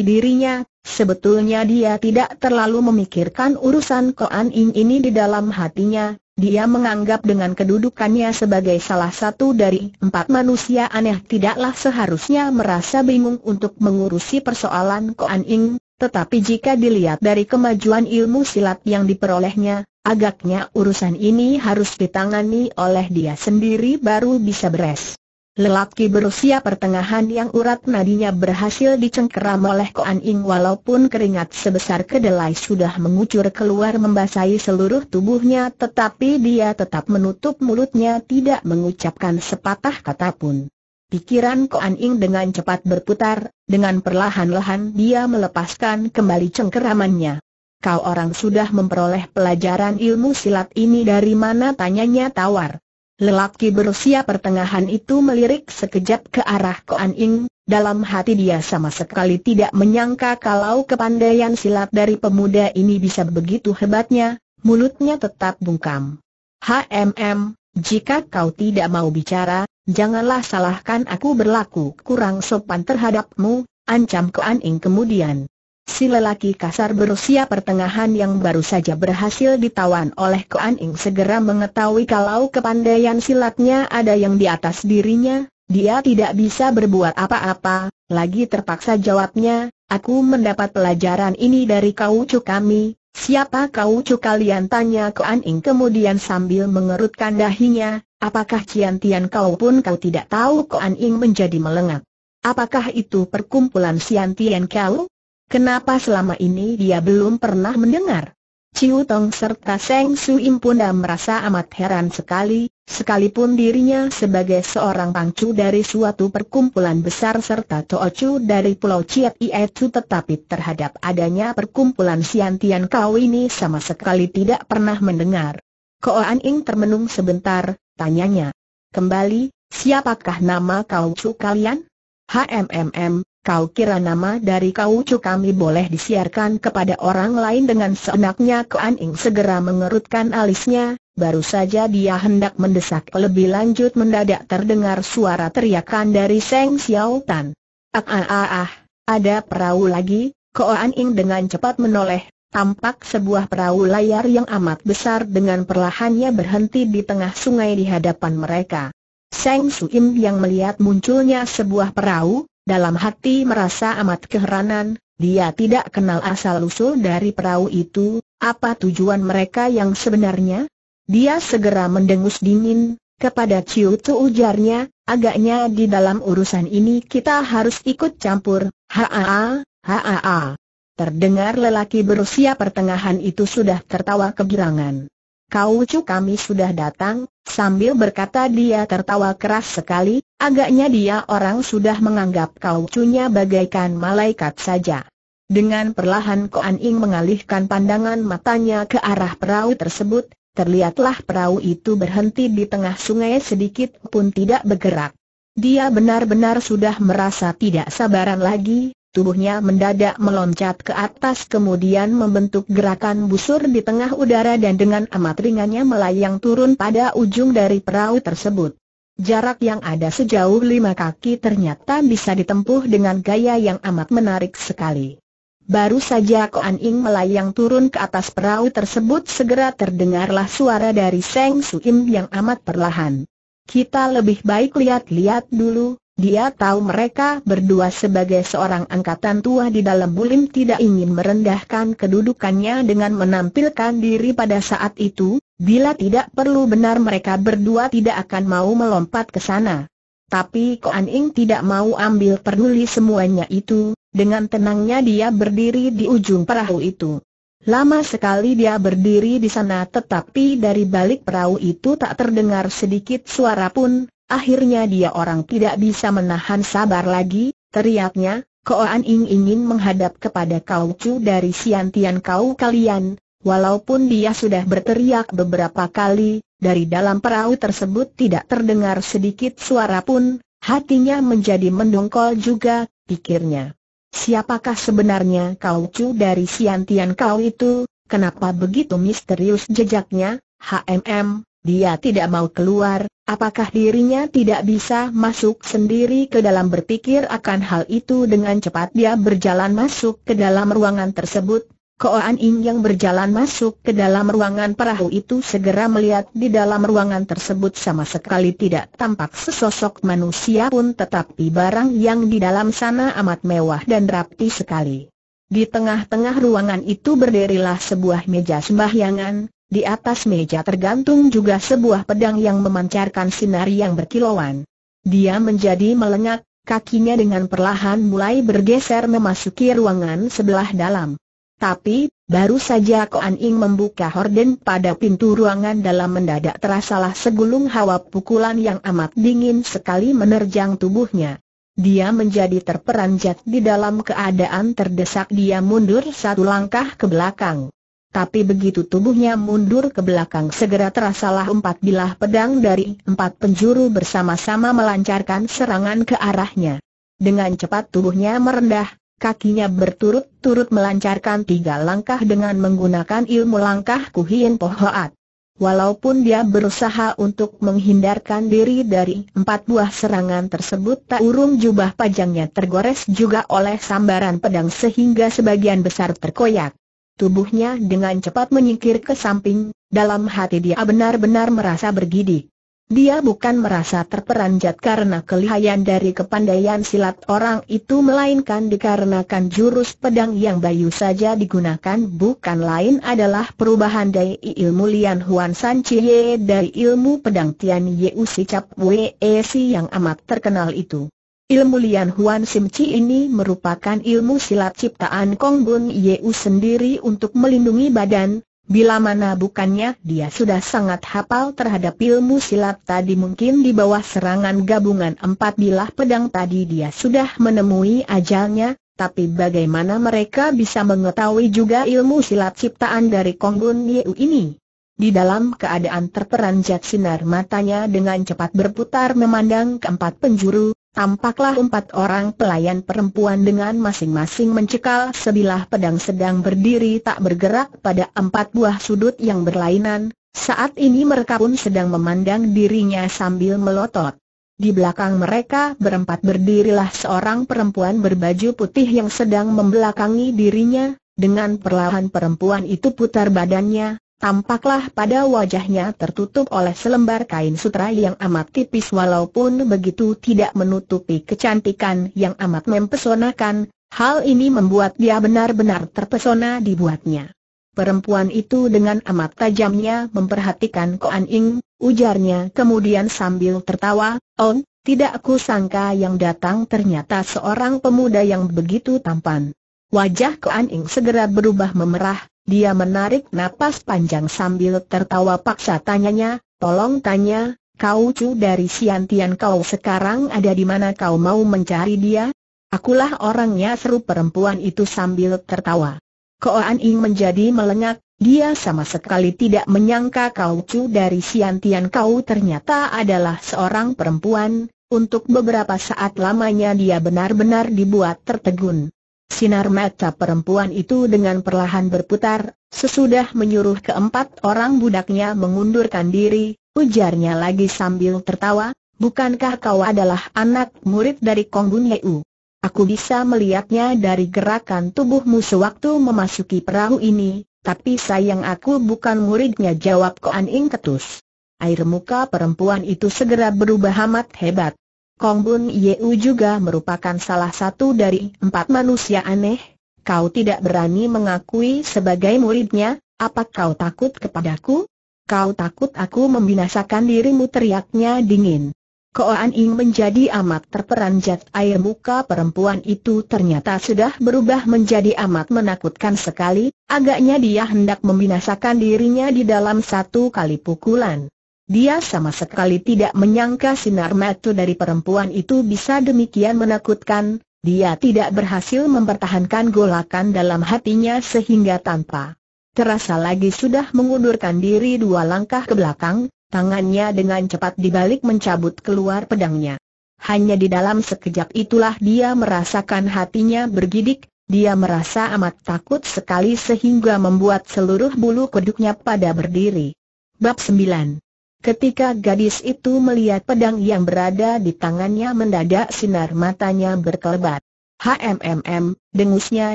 dirinya. Sebetulnya dia tidak terlalu memikirkan urusan Koan Ing ini di dalam hatinya, dia menganggap dengan kedudukannya sebagai salah satu dari empat manusia aneh tidaklah seharusnya merasa bingung untuk mengurusi persoalan Koan Ing, tetapi jika dilihat dari kemajuan ilmu silat yang diperolehnya, Agaknya urusan ini harus ditangani oleh dia sendiri baru bisa beres. Lelaki berusia pertengahan yang urat nadinya berhasil dicengkeram oleh Koan Ing walaupun keringat sebesar kedelai sudah mengucur keluar membasahi seluruh tubuhnya tetapi dia tetap menutup mulutnya tidak mengucapkan sepatah kata pun. Pikiran Koan Ing dengan cepat berputar, dengan perlahan-lahan dia melepaskan kembali cengkeramannya kau orang sudah memperoleh pelajaran ilmu silat ini dari mana tanyanya tawar. Lelaki berusia pertengahan itu melirik sekejap ke arah Koan Ing, dalam hati dia sama sekali tidak menyangka kalau kepandaian silat dari pemuda ini bisa begitu hebatnya, mulutnya tetap bungkam. HMM, jika kau tidak mau bicara, janganlah salahkan aku berlaku kurang sopan terhadapmu, ancam Koan Ing kemudian si lelaki kasar berusia pertengahan yang baru saja berhasil ditawan oleh An Ing segera mengetahui kalau kepandaian silatnya ada yang di atas dirinya, dia tidak bisa berbuat apa-apa, lagi terpaksa jawabnya, aku mendapat pelajaran ini dari kaucu kami, siapa kaucu kalian tanya An Ing kemudian sambil mengerutkan dahinya, apakah Ciantian kau pun kau tidak tahu An Ing menjadi melengak. Apakah itu perkumpulan Ciantian kau? Kenapa selama ini dia belum pernah mendengar? Ciu Tong serta Seng Su Impunda merasa amat heran sekali, sekalipun dirinya sebagai seorang pangcu dari suatu perkumpulan besar serta Chu dari Pulau Chiat Ietu tetapi terhadap adanya perkumpulan Siantian Kau ini sama sekali tidak pernah mendengar. Koan Ing termenung sebentar, tanyanya. Kembali, siapakah nama kau cu kalian? HMMM, Kau kira nama dari kau cu kami boleh disiarkan kepada orang lain dengan seenaknya ke Ing segera mengerutkan alisnya, baru saja dia hendak mendesak lebih lanjut mendadak terdengar suara teriakan dari Seng Xiao Tan. Ah ah ah ah, ada perahu lagi, An Ing dengan cepat menoleh, tampak sebuah perahu layar yang amat besar dengan perlahannya berhenti di tengah sungai di hadapan mereka. Seng Suim yang melihat munculnya sebuah perahu, dalam hati merasa amat keheranan, dia tidak kenal asal-usul dari perahu itu, apa tujuan mereka yang sebenarnya? Dia segera mendengus dingin, kepada Ciu Tu ujarnya, agaknya di dalam urusan ini kita harus ikut campur, haa, haa. Terdengar lelaki berusia pertengahan itu sudah tertawa kegirangan kau cu kami sudah datang, sambil berkata dia tertawa keras sekali, agaknya dia orang sudah menganggap kau cunya bagaikan malaikat saja. Dengan perlahan Koan Ing mengalihkan pandangan matanya ke arah perahu tersebut, terlihatlah perahu itu berhenti di tengah sungai sedikit pun tidak bergerak. Dia benar-benar sudah merasa tidak sabaran lagi, tubuhnya mendadak meloncat ke atas kemudian membentuk gerakan busur di tengah udara dan dengan amat ringannya melayang turun pada ujung dari perahu tersebut. Jarak yang ada sejauh lima kaki ternyata bisa ditempuh dengan gaya yang amat menarik sekali. Baru saja Koan Ing melayang turun ke atas perahu tersebut segera terdengarlah suara dari Seng Suim yang amat perlahan. Kita lebih baik lihat-lihat dulu, dia tahu mereka berdua sebagai seorang angkatan tua di dalam bulim tidak ingin merendahkan kedudukannya dengan menampilkan diri pada saat itu, bila tidak perlu benar mereka berdua tidak akan mau melompat ke sana. Tapi Koan Ing tidak mau ambil peduli semuanya itu, dengan tenangnya dia berdiri di ujung perahu itu. Lama sekali dia berdiri di sana tetapi dari balik perahu itu tak terdengar sedikit suara pun, Akhirnya dia orang tidak bisa menahan sabar lagi, teriaknya, Koan Ing ingin menghadap kepada Kau Chu dari Siantian Kau kalian, walaupun dia sudah berteriak beberapa kali, dari dalam perahu tersebut tidak terdengar sedikit suara pun, hatinya menjadi mendongkol juga, pikirnya. Siapakah sebenarnya Kau Chu dari Siantian Kau itu, Kenapa begitu misterius jejaknya? HMM, dia tidak mau keluar, apakah dirinya tidak bisa masuk sendiri ke dalam berpikir akan hal itu dengan cepat dia berjalan masuk ke dalam ruangan tersebut. Koan Ing yang berjalan masuk ke dalam ruangan perahu itu segera melihat di dalam ruangan tersebut sama sekali tidak tampak sesosok manusia pun tetapi barang yang di dalam sana amat mewah dan rapi sekali. Di tengah-tengah ruangan itu berdirilah sebuah meja sembahyangan, di atas meja tergantung juga sebuah pedang yang memancarkan sinar yang berkilauan. Dia menjadi melengak, kakinya dengan perlahan mulai bergeser memasuki ruangan sebelah dalam. Tapi, baru saja Koan Ing membuka horden pada pintu ruangan dalam mendadak terasalah segulung hawa pukulan yang amat dingin sekali menerjang tubuhnya. Dia menjadi terperanjat di dalam keadaan terdesak dia mundur satu langkah ke belakang tapi begitu tubuhnya mundur ke belakang segera terasalah empat bilah pedang dari empat penjuru bersama-sama melancarkan serangan ke arahnya. Dengan cepat tubuhnya merendah, kakinya berturut-turut melancarkan tiga langkah dengan menggunakan ilmu langkah Kuhien Pohoat. Walaupun dia berusaha untuk menghindarkan diri dari empat buah serangan tersebut tak urung jubah pajangnya tergores juga oleh sambaran pedang sehingga sebagian besar terkoyak. Tubuhnya dengan cepat menyingkir ke samping, dalam hati dia benar-benar merasa bergidik. Dia bukan merasa terperanjat karena kelihayan dari kepandaian silat orang itu melainkan dikarenakan jurus pedang yang bayu saja digunakan bukan lain adalah perubahan dari ilmu Lian Huan San Chie dari ilmu pedang Tian Ye si Cap Wei e Si yang amat terkenal itu. Ilmu Lian Huan Sim Chi ini merupakan ilmu silat ciptaan Kong Bun Yeu sendiri untuk melindungi badan, bila mana bukannya dia sudah sangat hafal terhadap ilmu silat tadi mungkin di bawah serangan gabungan empat bilah pedang tadi dia sudah menemui ajalnya, tapi bagaimana mereka bisa mengetahui juga ilmu silat ciptaan dari Kong Bun Yeu ini? Di dalam keadaan terperanjat sinar matanya dengan cepat berputar memandang keempat penjuru, Tampaklah empat orang pelayan perempuan dengan masing-masing mencekal sebilah pedang sedang berdiri tak bergerak pada empat buah sudut yang berlainan, saat ini mereka pun sedang memandang dirinya sambil melotot. Di belakang mereka berempat berdirilah seorang perempuan berbaju putih yang sedang membelakangi dirinya, dengan perlahan perempuan itu putar badannya, Tampaklah pada wajahnya tertutup oleh selembar kain sutra yang amat tipis walaupun begitu tidak menutupi kecantikan yang amat mempesonakan, hal ini membuat dia benar-benar terpesona dibuatnya. Perempuan itu dengan amat tajamnya memperhatikan Koan Ing, ujarnya kemudian sambil tertawa, Oh, tidak sangka yang datang ternyata seorang pemuda yang begitu tampan. Wajah Koan Ing segera berubah memerah, dia menarik napas panjang sambil tertawa paksa tanyanya, tolong tanya, kau cu dari Siantian kau sekarang ada di mana kau mau mencari dia? Akulah orangnya seru perempuan itu sambil tertawa. Koan Ing menjadi melengak, dia sama sekali tidak menyangka kau cu dari Siantian kau ternyata adalah seorang perempuan, untuk beberapa saat lamanya dia benar-benar dibuat tertegun. Sinar mata perempuan itu dengan perlahan berputar, sesudah menyuruh keempat orang budaknya mengundurkan diri, ujarnya lagi sambil tertawa, bukankah kau adalah anak murid dari Kong Bun Heu? Aku bisa melihatnya dari gerakan tubuhmu sewaktu memasuki perahu ini, tapi sayang aku bukan muridnya jawab Koan Ing Ketus. Air muka perempuan itu segera berubah amat hebat. Kong Bun Yeu juga merupakan salah satu dari empat manusia aneh. Kau tidak berani mengakui sebagai muridnya, apa kau takut kepadaku? Kau takut aku membinasakan dirimu teriaknya dingin. Koan Ing menjadi amat terperanjat air muka perempuan itu ternyata sudah berubah menjadi amat menakutkan sekali, agaknya dia hendak membinasakan dirinya di dalam satu kali pukulan. Dia sama sekali tidak menyangka sinar mata dari perempuan itu bisa demikian menakutkan, dia tidak berhasil mempertahankan golakan dalam hatinya sehingga tanpa terasa lagi sudah mengundurkan diri dua langkah ke belakang, tangannya dengan cepat dibalik mencabut keluar pedangnya. Hanya di dalam sekejap itulah dia merasakan hatinya bergidik, dia merasa amat takut sekali sehingga membuat seluruh bulu kuduknya pada berdiri. Bab 9 Ketika gadis itu melihat pedang yang berada di tangannya mendadak sinar matanya berkelebat. HMMM, dengusnya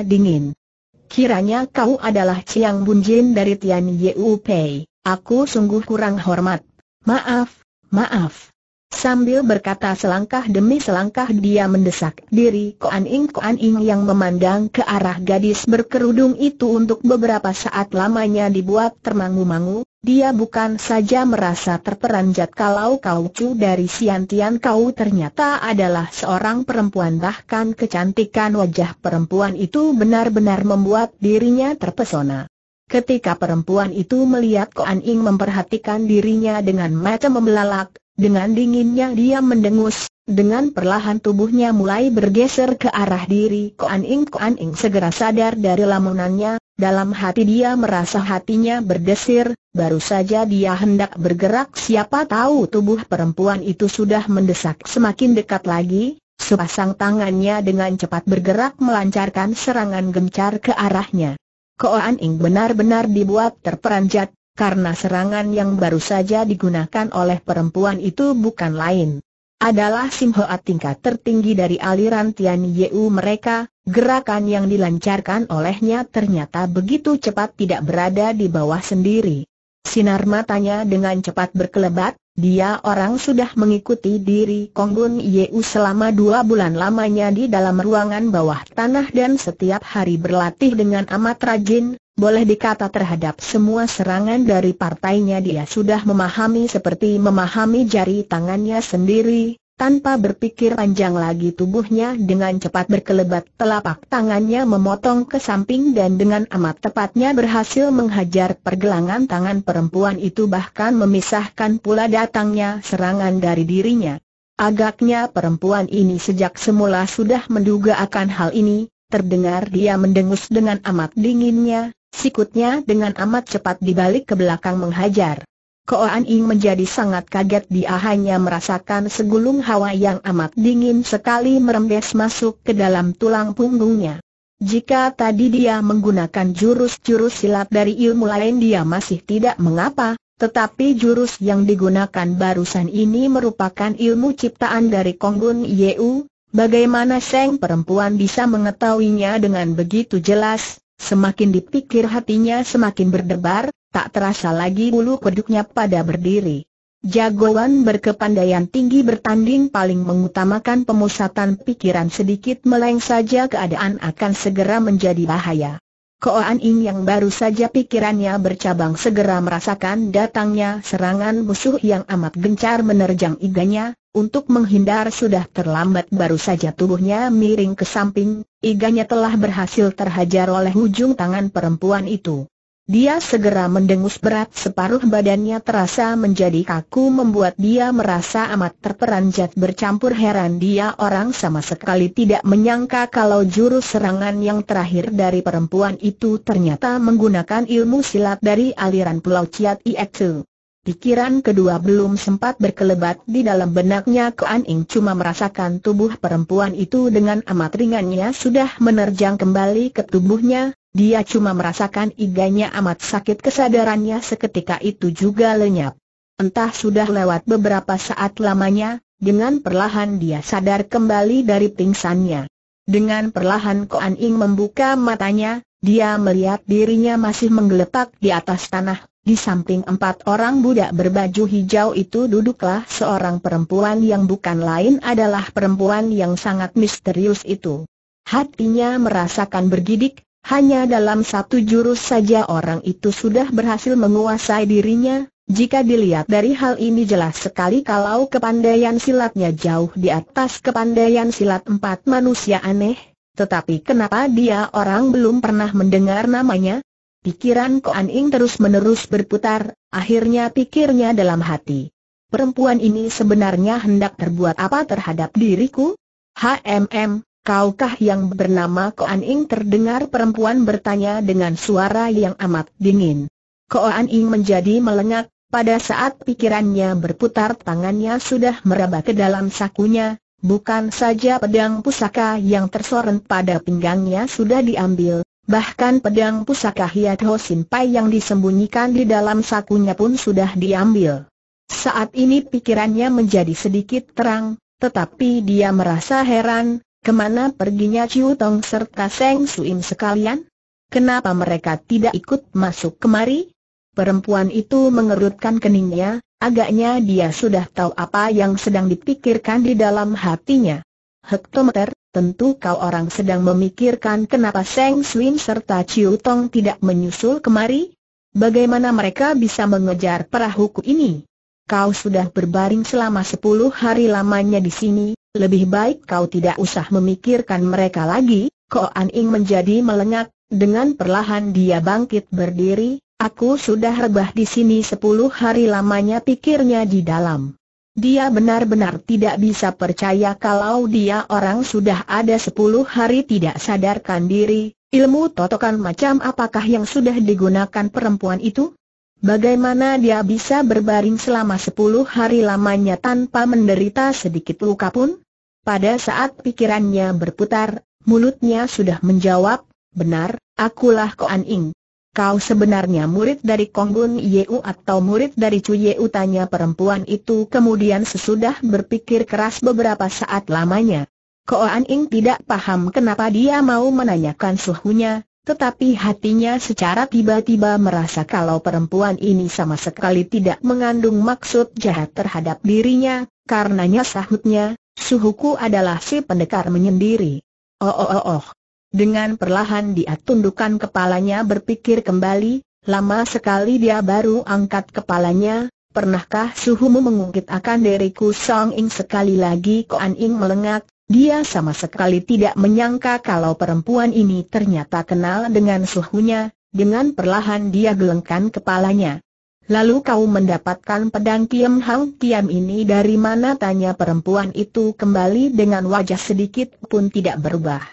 dingin. Kiranya kau adalah Chiang Bunjin dari Tian Yu Pei, aku sungguh kurang hormat. Maaf, maaf. Sambil berkata selangkah demi selangkah dia mendesak diri Koan Ing Koan Ing yang memandang ke arah gadis berkerudung itu untuk beberapa saat lamanya dibuat termangu-mangu, dia bukan saja merasa terperanjat kalau Kau cu dari Siantian Kau ternyata adalah seorang perempuan bahkan kecantikan wajah perempuan itu benar-benar membuat dirinya terpesona. Ketika perempuan itu melihat Koan Ing memperhatikan dirinya dengan mata membelalak, dengan dinginnya dia mendengus, dengan perlahan tubuhnya mulai bergeser ke arah diri Koan Ing Koan Ing segera sadar dari lamunannya, dalam hati dia merasa hatinya berdesir, baru saja dia hendak bergerak siapa tahu tubuh perempuan itu sudah mendesak semakin dekat lagi, sepasang tangannya dengan cepat bergerak melancarkan serangan gencar ke arahnya. Koan Ing benar-benar dibuat terperanjat, karena serangan yang baru saja digunakan oleh perempuan itu bukan lain. Adalah Simhoa tingkat tertinggi dari aliran Tian Yu mereka, gerakan yang dilancarkan olehnya ternyata begitu cepat tidak berada di bawah sendiri. Sinar matanya dengan cepat berkelebat, dia orang sudah mengikuti diri Konggun Yeu selama dua bulan lamanya di dalam ruangan bawah tanah dan setiap hari berlatih dengan amat rajin, boleh dikata terhadap semua serangan dari partainya dia sudah memahami seperti memahami jari tangannya sendiri, tanpa berpikir panjang lagi tubuhnya dengan cepat berkelebat telapak tangannya memotong ke samping dan dengan amat tepatnya berhasil menghajar pergelangan tangan perempuan itu bahkan memisahkan pula datangnya serangan dari dirinya. Agaknya perempuan ini sejak semula sudah menduga akan hal ini, terdengar dia mendengus dengan amat dinginnya, Sikutnya dengan amat cepat dibalik ke belakang menghajar. Koan Ing menjadi sangat kaget dia hanya merasakan segulung hawa yang amat dingin sekali merembes masuk ke dalam tulang punggungnya. Jika tadi dia menggunakan jurus-jurus silat dari ilmu lain dia masih tidak mengapa, tetapi jurus yang digunakan barusan ini merupakan ilmu ciptaan dari Konggun Yeu, bagaimana Seng perempuan bisa mengetahuinya dengan begitu jelas, Semakin dipikir hatinya semakin berdebar, tak terasa lagi bulu kuduknya pada berdiri. Jagoan berkepandaian tinggi bertanding paling mengutamakan pemusatan pikiran sedikit meleng saja keadaan akan segera menjadi bahaya. Koan Ing yang baru saja pikirannya bercabang segera merasakan datangnya serangan musuh yang amat gencar menerjang iganya, untuk menghindar sudah terlambat baru saja tubuhnya miring ke samping, iganya telah berhasil terhajar oleh ujung tangan perempuan itu. Dia segera mendengus berat separuh badannya terasa menjadi kaku membuat dia merasa amat terperanjat bercampur heran dia orang sama sekali tidak menyangka kalau jurus serangan yang terakhir dari perempuan itu ternyata menggunakan ilmu silat dari aliran Pulau Ciat Iektu. Pikiran kedua belum sempat berkelebat di dalam benaknya Koan Ing cuma merasakan tubuh perempuan itu dengan amat ringannya sudah menerjang kembali ke tubuhnya, dia cuma merasakan iganya amat sakit kesadarannya seketika itu juga lenyap. Entah sudah lewat beberapa saat lamanya, dengan perlahan dia sadar kembali dari pingsannya. Dengan perlahan Koan Ing membuka matanya, dia melihat dirinya masih menggeletak di atas tanah. Di samping empat orang budak berbaju hijau itu duduklah seorang perempuan yang bukan lain adalah perempuan yang sangat misterius itu. Hatinya merasakan bergidik, hanya dalam satu jurus saja orang itu sudah berhasil menguasai dirinya, jika dilihat dari hal ini jelas sekali kalau kepandaian silatnya jauh di atas kepandaian silat empat manusia aneh, tetapi kenapa dia orang belum pernah mendengar namanya? Pikiran Koan Ing terus-menerus berputar, akhirnya pikirnya dalam hati. Perempuan ini sebenarnya hendak terbuat apa terhadap diriku? HMM, Kaukah yang bernama Koan Ing terdengar perempuan bertanya dengan suara yang amat dingin. Koan Ing menjadi melengak, pada saat pikirannya berputar tangannya sudah meraba ke dalam sakunya, bukan saja pedang pusaka yang tersorot pada pinggangnya sudah diambil, bahkan pedang pusaka Hiat Ho Sin Pai yang disembunyikan di dalam sakunya pun sudah diambil. Saat ini pikirannya menjadi sedikit terang, tetapi dia merasa heran, Kemana perginya Ciu Tong serta Seng Suim sekalian? Kenapa mereka tidak ikut masuk kemari? Perempuan itu mengerutkan keningnya, agaknya dia sudah tahu apa yang sedang dipikirkan di dalam hatinya. Hektometer, tentu kau orang sedang memikirkan kenapa Seng Suim serta Ciu Tong tidak menyusul kemari? Bagaimana mereka bisa mengejar perahuku ini? kau sudah berbaring selama sepuluh hari lamanya di sini, lebih baik kau tidak usah memikirkan mereka lagi, Koan Ing menjadi melengak, dengan perlahan dia bangkit berdiri, aku sudah rebah di sini sepuluh hari lamanya pikirnya di dalam. Dia benar-benar tidak bisa percaya kalau dia orang sudah ada sepuluh hari tidak sadarkan diri, ilmu totokan macam apakah yang sudah digunakan perempuan itu? Bagaimana dia bisa berbaring selama sepuluh hari lamanya tanpa menderita sedikit luka pun? Pada saat pikirannya berputar, mulutnya sudah menjawab, benar, akulah Koan Ing. Kau sebenarnya murid dari Kongbun Yeu atau murid dari Chu Yeu tanya perempuan itu kemudian sesudah berpikir keras beberapa saat lamanya. Koan Ing tidak paham kenapa dia mau menanyakan suhunya, tetapi hatinya secara tiba-tiba merasa kalau perempuan ini sama sekali tidak mengandung maksud jahat terhadap dirinya, karenanya sahutnya, suhuku adalah si pendekar menyendiri. Oh oh oh oh. Dengan perlahan dia tundukkan kepalanya berpikir kembali, lama sekali dia baru angkat kepalanya, Pernahkah suhumu mengungkit akan diriku Song Ing sekali lagi Koan Ing melengak, dia sama sekali tidak menyangka kalau perempuan ini ternyata kenal dengan suhunya, dengan perlahan dia gelengkan kepalanya. Lalu kau mendapatkan pedang Kiam Hang Kiam ini dari mana tanya perempuan itu kembali dengan wajah sedikit pun tidak berubah.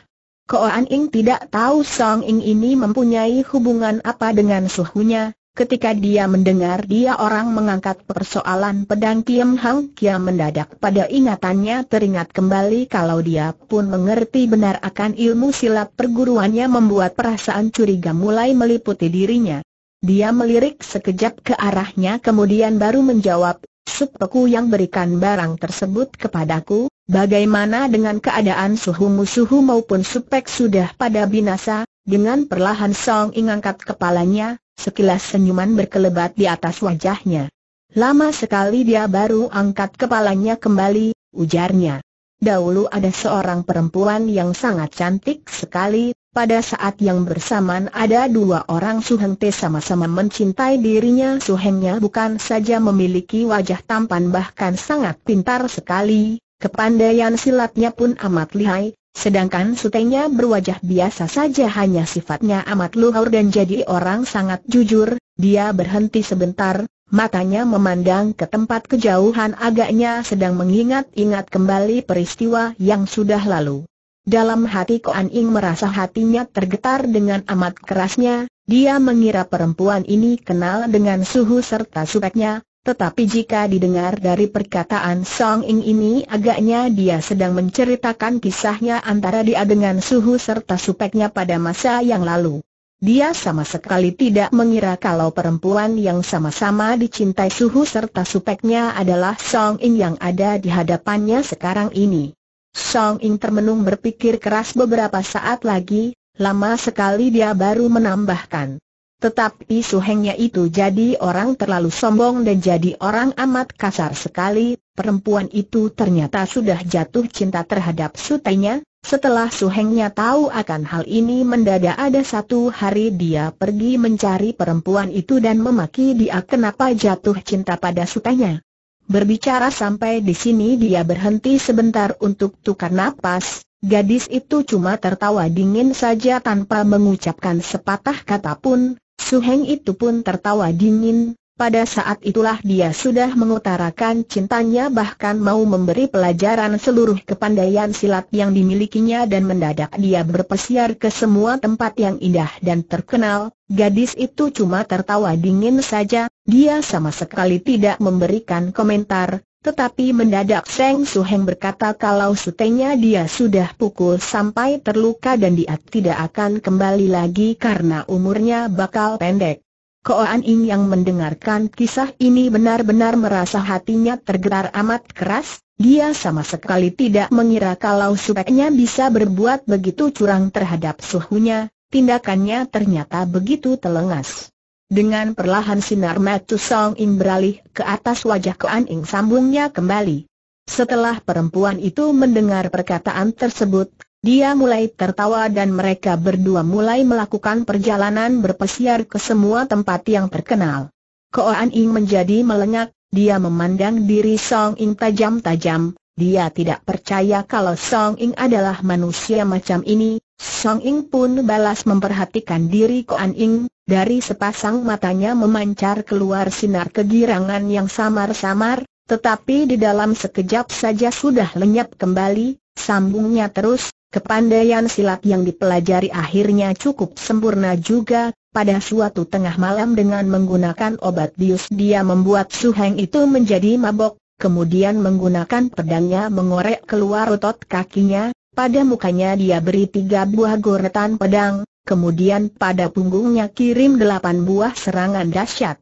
Koan Ing tidak tahu Song Ing ini mempunyai hubungan apa dengan suhunya, Ketika dia mendengar dia orang mengangkat persoalan pedang Kiam Hang Kia mendadak pada ingatannya teringat kembali kalau dia pun mengerti benar akan ilmu silat perguruannya membuat perasaan curiga mulai meliputi dirinya. Dia melirik sekejap ke arahnya kemudian baru menjawab, Supeku yang berikan barang tersebut kepadaku, bagaimana dengan keadaan suhu musuhu maupun supek sudah pada binasa, dengan perlahan Song Ing angkat kepalanya, sekilas senyuman berkelebat di atas wajahnya. Lama sekali dia baru angkat kepalanya kembali, ujarnya. Dahulu ada seorang perempuan yang sangat cantik sekali, pada saat yang bersamaan ada dua orang suhengte Te sama-sama mencintai dirinya Suhengnya bukan saja memiliki wajah tampan bahkan sangat pintar sekali, kepandaian silatnya pun amat lihai, Sedangkan sutenya berwajah biasa saja hanya sifatnya amat luhur dan jadi orang sangat jujur, dia berhenti sebentar, matanya memandang ke tempat kejauhan agaknya sedang mengingat-ingat kembali peristiwa yang sudah lalu. Dalam hati Koan Ing merasa hatinya tergetar dengan amat kerasnya, dia mengira perempuan ini kenal dengan suhu serta subeknya, tetapi jika didengar dari perkataan Song Ing ini agaknya dia sedang menceritakan kisahnya antara dia dengan suhu serta supeknya pada masa yang lalu. Dia sama sekali tidak mengira kalau perempuan yang sama-sama dicintai suhu serta supeknya adalah Song Ing yang ada di hadapannya sekarang ini. Song Ing termenung berpikir keras beberapa saat lagi, lama sekali dia baru menambahkan. Tetapi suhengnya itu jadi orang terlalu sombong dan jadi orang amat kasar sekali, perempuan itu ternyata sudah jatuh cinta terhadap sutainya, setelah suhengnya tahu akan hal ini mendadak ada satu hari dia pergi mencari perempuan itu dan memaki dia kenapa jatuh cinta pada sutainya. Berbicara sampai di sini dia berhenti sebentar untuk tukar napas, Gadis itu cuma tertawa dingin saja tanpa mengucapkan sepatah kata pun, Su Heng itu pun tertawa dingin, pada saat itulah dia sudah mengutarakan cintanya bahkan mau memberi pelajaran seluruh kepandaian silat yang dimilikinya dan mendadak dia berpesiar ke semua tempat yang indah dan terkenal. Gadis itu cuma tertawa dingin saja, dia sama sekali tidak memberikan komentar, tetapi mendadak Seng Suheng berkata kalau sutenya dia sudah pukul sampai terluka dan dia tidak akan kembali lagi karena umurnya bakal pendek. An Ying yang mendengarkan kisah ini benar-benar merasa hatinya tergerak amat keras, dia sama sekali tidak mengira kalau sutenya bisa berbuat begitu curang terhadap suhunya, tindakannya ternyata begitu telengas. Dengan perlahan sinar mata Song Ing beralih ke atas wajah An Ing sambungnya kembali. Setelah perempuan itu mendengar perkataan tersebut, dia mulai tertawa dan mereka berdua mulai melakukan perjalanan berpesiar ke semua tempat yang terkenal. An Ing menjadi melengak, dia memandang diri Song Ing tajam-tajam, dia tidak percaya kalau Song Ing adalah manusia macam ini. Song Ing pun balas memperhatikan diri Koan Ing, dari sepasang matanya memancar keluar sinar kegirangan yang samar-samar, tetapi di dalam sekejap saja sudah lenyap kembali, sambungnya terus, kepandaian silat yang dipelajari akhirnya cukup sempurna juga, pada suatu tengah malam dengan menggunakan obat bius dia membuat Su Heng itu menjadi mabok, kemudian menggunakan pedangnya mengorek keluar otot kakinya, pada mukanya dia beri tiga buah goretan pedang, kemudian pada punggungnya kirim delapan buah serangan dahsyat.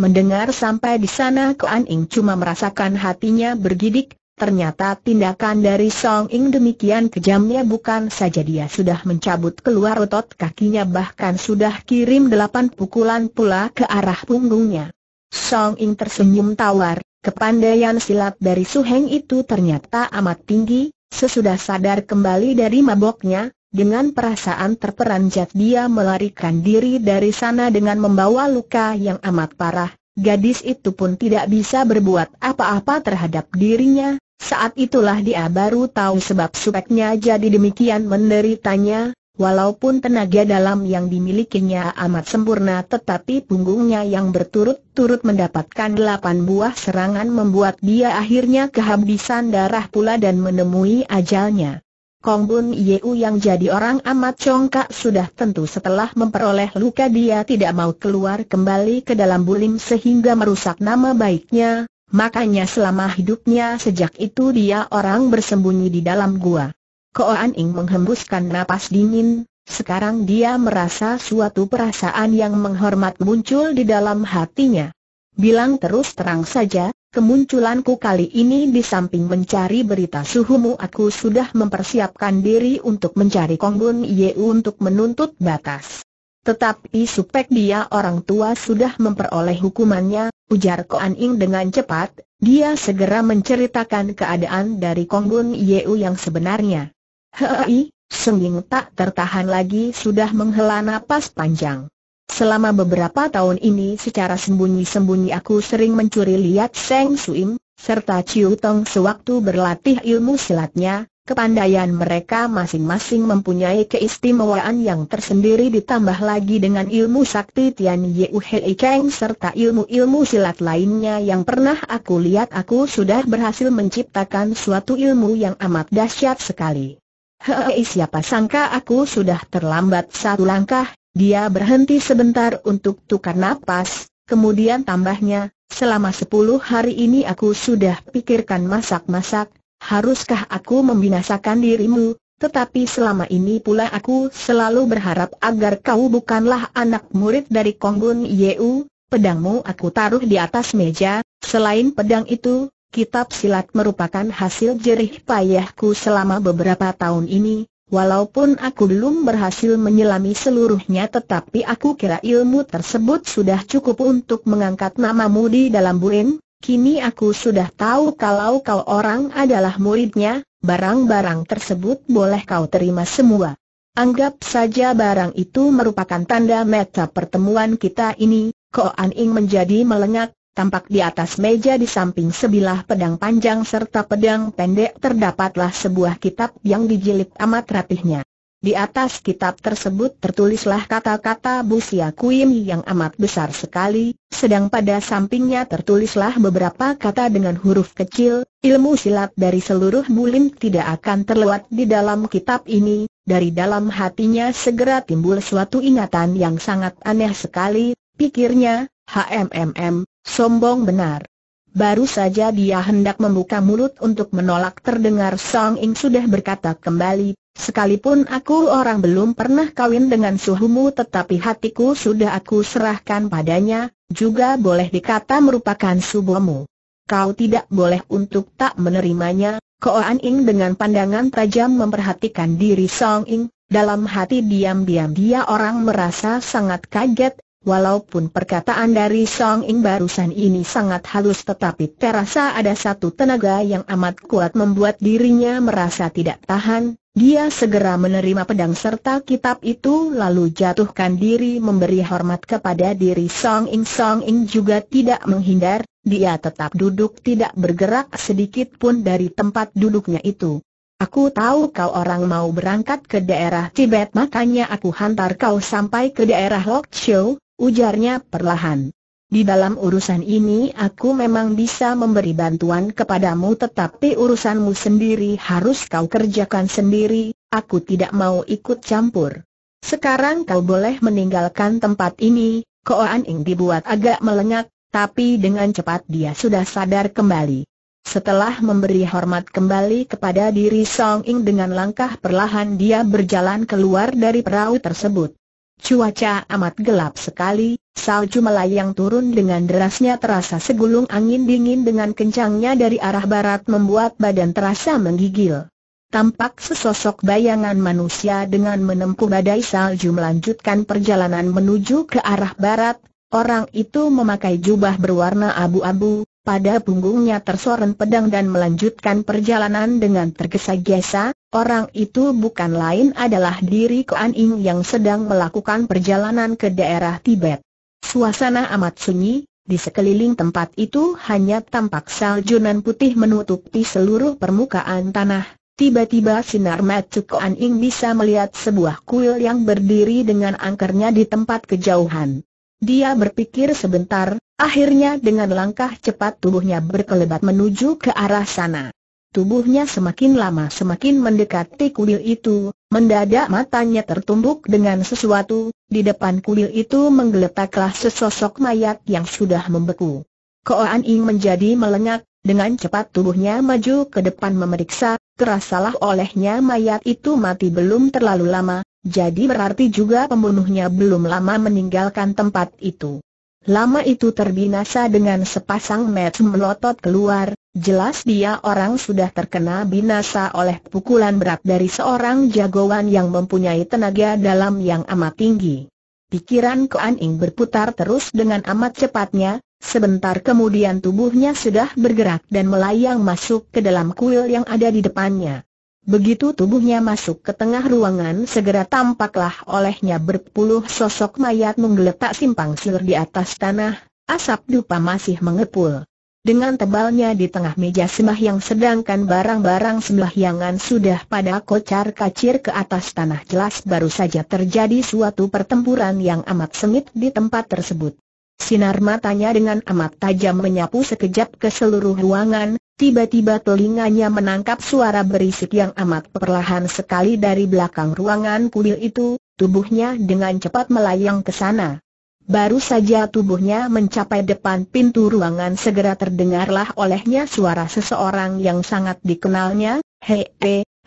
Mendengar sampai di sana Kuan Ing cuma merasakan hatinya bergidik, ternyata tindakan dari Song Ing demikian kejamnya bukan saja dia sudah mencabut keluar otot kakinya bahkan sudah kirim delapan pukulan pula ke arah punggungnya. Song Ing tersenyum tawar, Kepandaian silat dari Suheng itu ternyata amat tinggi, sesudah sadar kembali dari maboknya, dengan perasaan terperanjat dia melarikan diri dari sana dengan membawa luka yang amat parah, gadis itu pun tidak bisa berbuat apa-apa terhadap dirinya, saat itulah dia baru tahu sebab supeknya jadi demikian menderitanya, Walaupun tenaga dalam yang dimilikinya amat sempurna tetapi punggungnya yang berturut-turut mendapatkan delapan buah serangan membuat dia akhirnya kehabisan darah pula dan menemui ajalnya. Kong Bun Yeu yang jadi orang amat congkak sudah tentu setelah memperoleh luka dia tidak mau keluar kembali ke dalam bulim sehingga merusak nama baiknya, makanya selama hidupnya sejak itu dia orang bersembunyi di dalam gua. Koan Aning menghembuskan napas dingin, sekarang dia merasa suatu perasaan yang menghormat muncul di dalam hatinya. Bilang terus terang saja, kemunculanku kali ini di samping mencari berita suhumu aku sudah mempersiapkan diri untuk mencari Kongbun Ye untuk menuntut batas. Tetapi supek dia orang tua sudah memperoleh hukumannya, ujar Koan Ing dengan cepat, dia segera menceritakan keadaan dari Kongbun Yeu yang sebenarnya. Hei, Senging tak tertahan lagi sudah menghela napas panjang. Selama beberapa tahun ini secara sembunyi-sembunyi aku sering mencuri lihat Seng Suim, serta Chiu Tong sewaktu berlatih ilmu silatnya, kepandaian mereka masing-masing mempunyai keistimewaan yang tersendiri ditambah lagi dengan ilmu sakti Tian Yu Hei Kang serta ilmu-ilmu silat lainnya yang pernah aku lihat aku sudah berhasil menciptakan suatu ilmu yang amat dahsyat sekali. Hei siapa sangka aku sudah terlambat satu langkah, dia berhenti sebentar untuk tukar napas, kemudian tambahnya, selama sepuluh hari ini aku sudah pikirkan masak-masak, haruskah aku membinasakan dirimu, tetapi selama ini pula aku selalu berharap agar kau bukanlah anak murid dari Konggun Yeu, pedangmu aku taruh di atas meja, selain pedang itu, kitab silat merupakan hasil jerih payahku selama beberapa tahun ini, walaupun aku belum berhasil menyelami seluruhnya tetapi aku kira ilmu tersebut sudah cukup untuk mengangkat namamu di dalam burin, kini aku sudah tahu kalau kau orang adalah muridnya, barang-barang tersebut boleh kau terima semua. Anggap saja barang itu merupakan tanda meta pertemuan kita ini, Ko An Ing menjadi melengak, tampak di atas meja di samping sebilah pedang panjang serta pedang pendek terdapatlah sebuah kitab yang dijilid amat rapihnya. Di atas kitab tersebut tertulislah kata-kata Busia Kuim yang amat besar sekali, sedang pada sampingnya tertulislah beberapa kata dengan huruf kecil, ilmu silat dari seluruh bulim tidak akan terlewat di dalam kitab ini, dari dalam hatinya segera timbul suatu ingatan yang sangat aneh sekali, pikirnya, HMMM, Sombong benar. Baru saja dia hendak membuka mulut untuk menolak terdengar Song Ing sudah berkata kembali, sekalipun aku orang belum pernah kawin dengan suhumu tetapi hatiku sudah aku serahkan padanya, juga boleh dikata merupakan subomu. Kau tidak boleh untuk tak menerimanya, Ko An Ing dengan pandangan tajam memperhatikan diri Song Ing, dalam hati diam-diam dia orang merasa sangat kaget, Walaupun perkataan dari Song Ing barusan ini sangat halus tetapi terasa ada satu tenaga yang amat kuat membuat dirinya merasa tidak tahan, dia segera menerima pedang serta kitab itu lalu jatuhkan diri memberi hormat kepada diri Song Ing Song Ing juga tidak menghindar, dia tetap duduk tidak bergerak sedikit pun dari tempat duduknya itu. Aku tahu kau orang mau berangkat ke daerah Tibet makanya aku hantar kau sampai ke daerah Lokchou, ujarnya perlahan. Di dalam urusan ini aku memang bisa memberi bantuan kepadamu tetapi urusanmu sendiri harus kau kerjakan sendiri, aku tidak mau ikut campur. Sekarang kau boleh meninggalkan tempat ini, Koan Ing dibuat agak melengak, tapi dengan cepat dia sudah sadar kembali. Setelah memberi hormat kembali kepada diri Song Ing dengan langkah perlahan dia berjalan keluar dari perahu tersebut. Cuaca amat gelap sekali, salju melayang turun dengan derasnya terasa segulung angin dingin dengan kencangnya dari arah barat membuat badan terasa menggigil. Tampak sesosok bayangan manusia dengan menempuh badai salju melanjutkan perjalanan menuju ke arah barat, orang itu memakai jubah berwarna abu-abu, pada punggungnya tersorot pedang dan melanjutkan perjalanan dengan tergesa-gesa, Orang itu bukan lain adalah diri Kuan Ing yang sedang melakukan perjalanan ke daerah Tibet. Suasana amat sunyi, di sekeliling tempat itu hanya tampak salju saljunan putih menutupi seluruh permukaan tanah. Tiba-tiba sinar mata Kuan Ing bisa melihat sebuah kuil yang berdiri dengan angkernya di tempat kejauhan. Dia berpikir sebentar, akhirnya dengan langkah cepat tubuhnya berkelebat menuju ke arah sana. Tubuhnya semakin lama semakin mendekati kuil itu, mendadak matanya tertumbuk dengan sesuatu, di depan kuil itu menggeletaklah sesosok mayat yang sudah membeku. Koan Ing menjadi melengak, dengan cepat tubuhnya maju ke depan memeriksa, terasalah olehnya mayat itu mati belum terlalu lama, jadi berarti juga pembunuhnya belum lama meninggalkan tempat itu. Lama itu terbinasa dengan sepasang mata melotot keluar, jelas dia orang sudah terkena binasa oleh pukulan berat dari seorang jagoan yang mempunyai tenaga dalam yang amat tinggi. Pikiran Koan Ing berputar terus dengan amat cepatnya, sebentar kemudian tubuhnya sudah bergerak dan melayang masuk ke dalam kuil yang ada di depannya. Begitu tubuhnya masuk ke tengah ruangan segera tampaklah olehnya berpuluh sosok mayat menggeletak simpang siur di atas tanah, asap dupa masih mengepul. Dengan tebalnya di tengah meja sembah yang sedangkan barang-barang sembahyangan sudah pada kocar kacir ke atas tanah jelas baru saja terjadi suatu pertempuran yang amat sengit di tempat tersebut. Sinar matanya dengan amat tajam menyapu sekejap ke seluruh ruangan, tiba-tiba telinganya menangkap suara berisik yang amat perlahan sekali dari belakang ruangan kuil itu, tubuhnya dengan cepat melayang ke sana. Baru saja tubuhnya mencapai depan pintu ruangan segera terdengarlah olehnya suara seseorang yang sangat dikenalnya, Hei,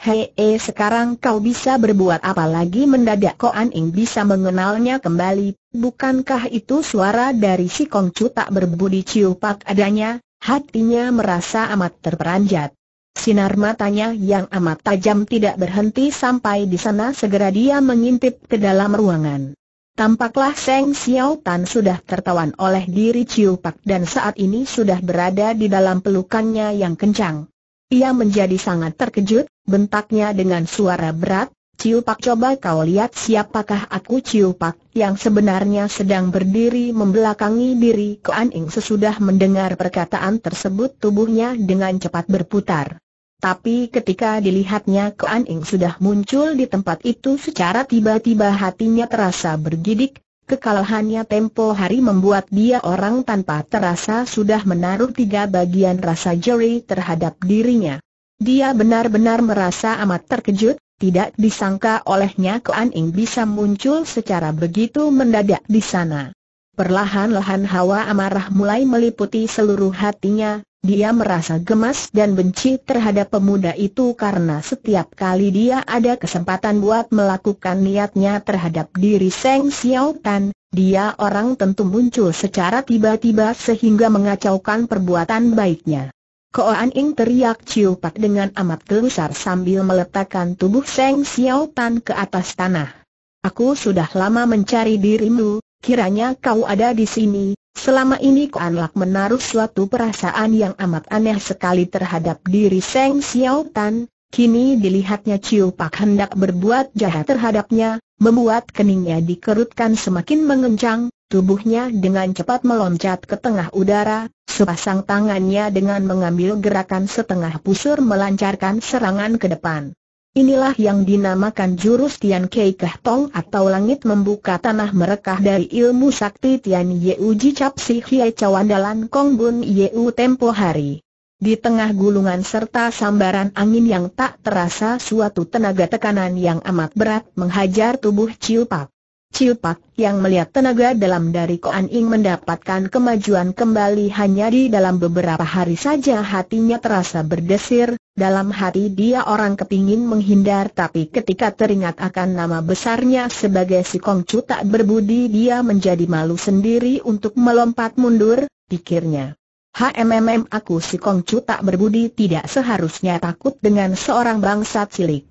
Hei, eh, sekarang kau bisa berbuat apa lagi mendadak Ko An bisa mengenalnya kembali, bukankah itu suara dari si Kong Chu tak berbudi ciupak adanya, hatinya merasa amat terperanjat. Sinar matanya yang amat tajam tidak berhenti sampai di sana segera dia mengintip ke dalam ruangan. Tampaklah Seng Xiao Tan sudah tertawan oleh diri Ciu Pak dan saat ini sudah berada di dalam pelukannya yang kencang. Ia menjadi sangat terkejut, bentaknya dengan suara berat, Ciu Pak coba kau lihat siapakah aku Ciu Pak yang sebenarnya sedang berdiri membelakangi diri ke Ing sesudah mendengar perkataan tersebut tubuhnya dengan cepat berputar. Tapi ketika dilihatnya ke Ing sudah muncul di tempat itu secara tiba-tiba hatinya terasa bergidik, kekalahannya tempo hari membuat dia orang tanpa terasa sudah menaruh tiga bagian rasa jeri terhadap dirinya. Dia benar-benar merasa amat terkejut, tidak disangka olehnya Kuan Ing bisa muncul secara begitu mendadak di sana. Perlahan-lahan hawa amarah mulai meliputi seluruh hatinya, dia merasa gemas dan benci terhadap pemuda itu karena setiap kali dia ada kesempatan buat melakukan niatnya terhadap diri Seng Xiao Tan, dia orang tentu muncul secara tiba-tiba sehingga mengacaukan perbuatan baiknya. Koan Ing teriak Ciupat dengan amat gelusar sambil meletakkan tubuh Seng Xiao Tan ke atas tanah. Aku sudah lama mencari dirimu, kiranya kau ada di sini. Selama ini Koan Lak menaruh suatu perasaan yang amat aneh sekali terhadap diri Seng Xiao Tan. Kini dilihatnya Ciupak hendak berbuat jahat terhadapnya, membuat keningnya dikerutkan semakin mengencang, Tubuhnya dengan cepat meloncat ke tengah udara, sepasang tangannya dengan mengambil gerakan setengah pusur melancarkan serangan ke depan. Inilah yang dinamakan jurus Tian Kei Kah Tong atau langit membuka tanah merekah dari ilmu sakti Tian Ye Uji Cap Si Hie Dalan Kong Bun U Tempo Hari. Di tengah gulungan serta sambaran angin yang tak terasa suatu tenaga tekanan yang amat berat menghajar tubuh Ciu Pak. Ciupak yang melihat tenaga dalam dari Koan Ing mendapatkan kemajuan kembali hanya di dalam beberapa hari saja hatinya terasa berdesir, dalam hati dia orang kepingin menghindar tapi ketika teringat akan nama besarnya sebagai si Chu tak berbudi dia menjadi malu sendiri untuk melompat mundur, pikirnya. HMMM aku si Chu tak berbudi tidak seharusnya takut dengan seorang bangsa cilik.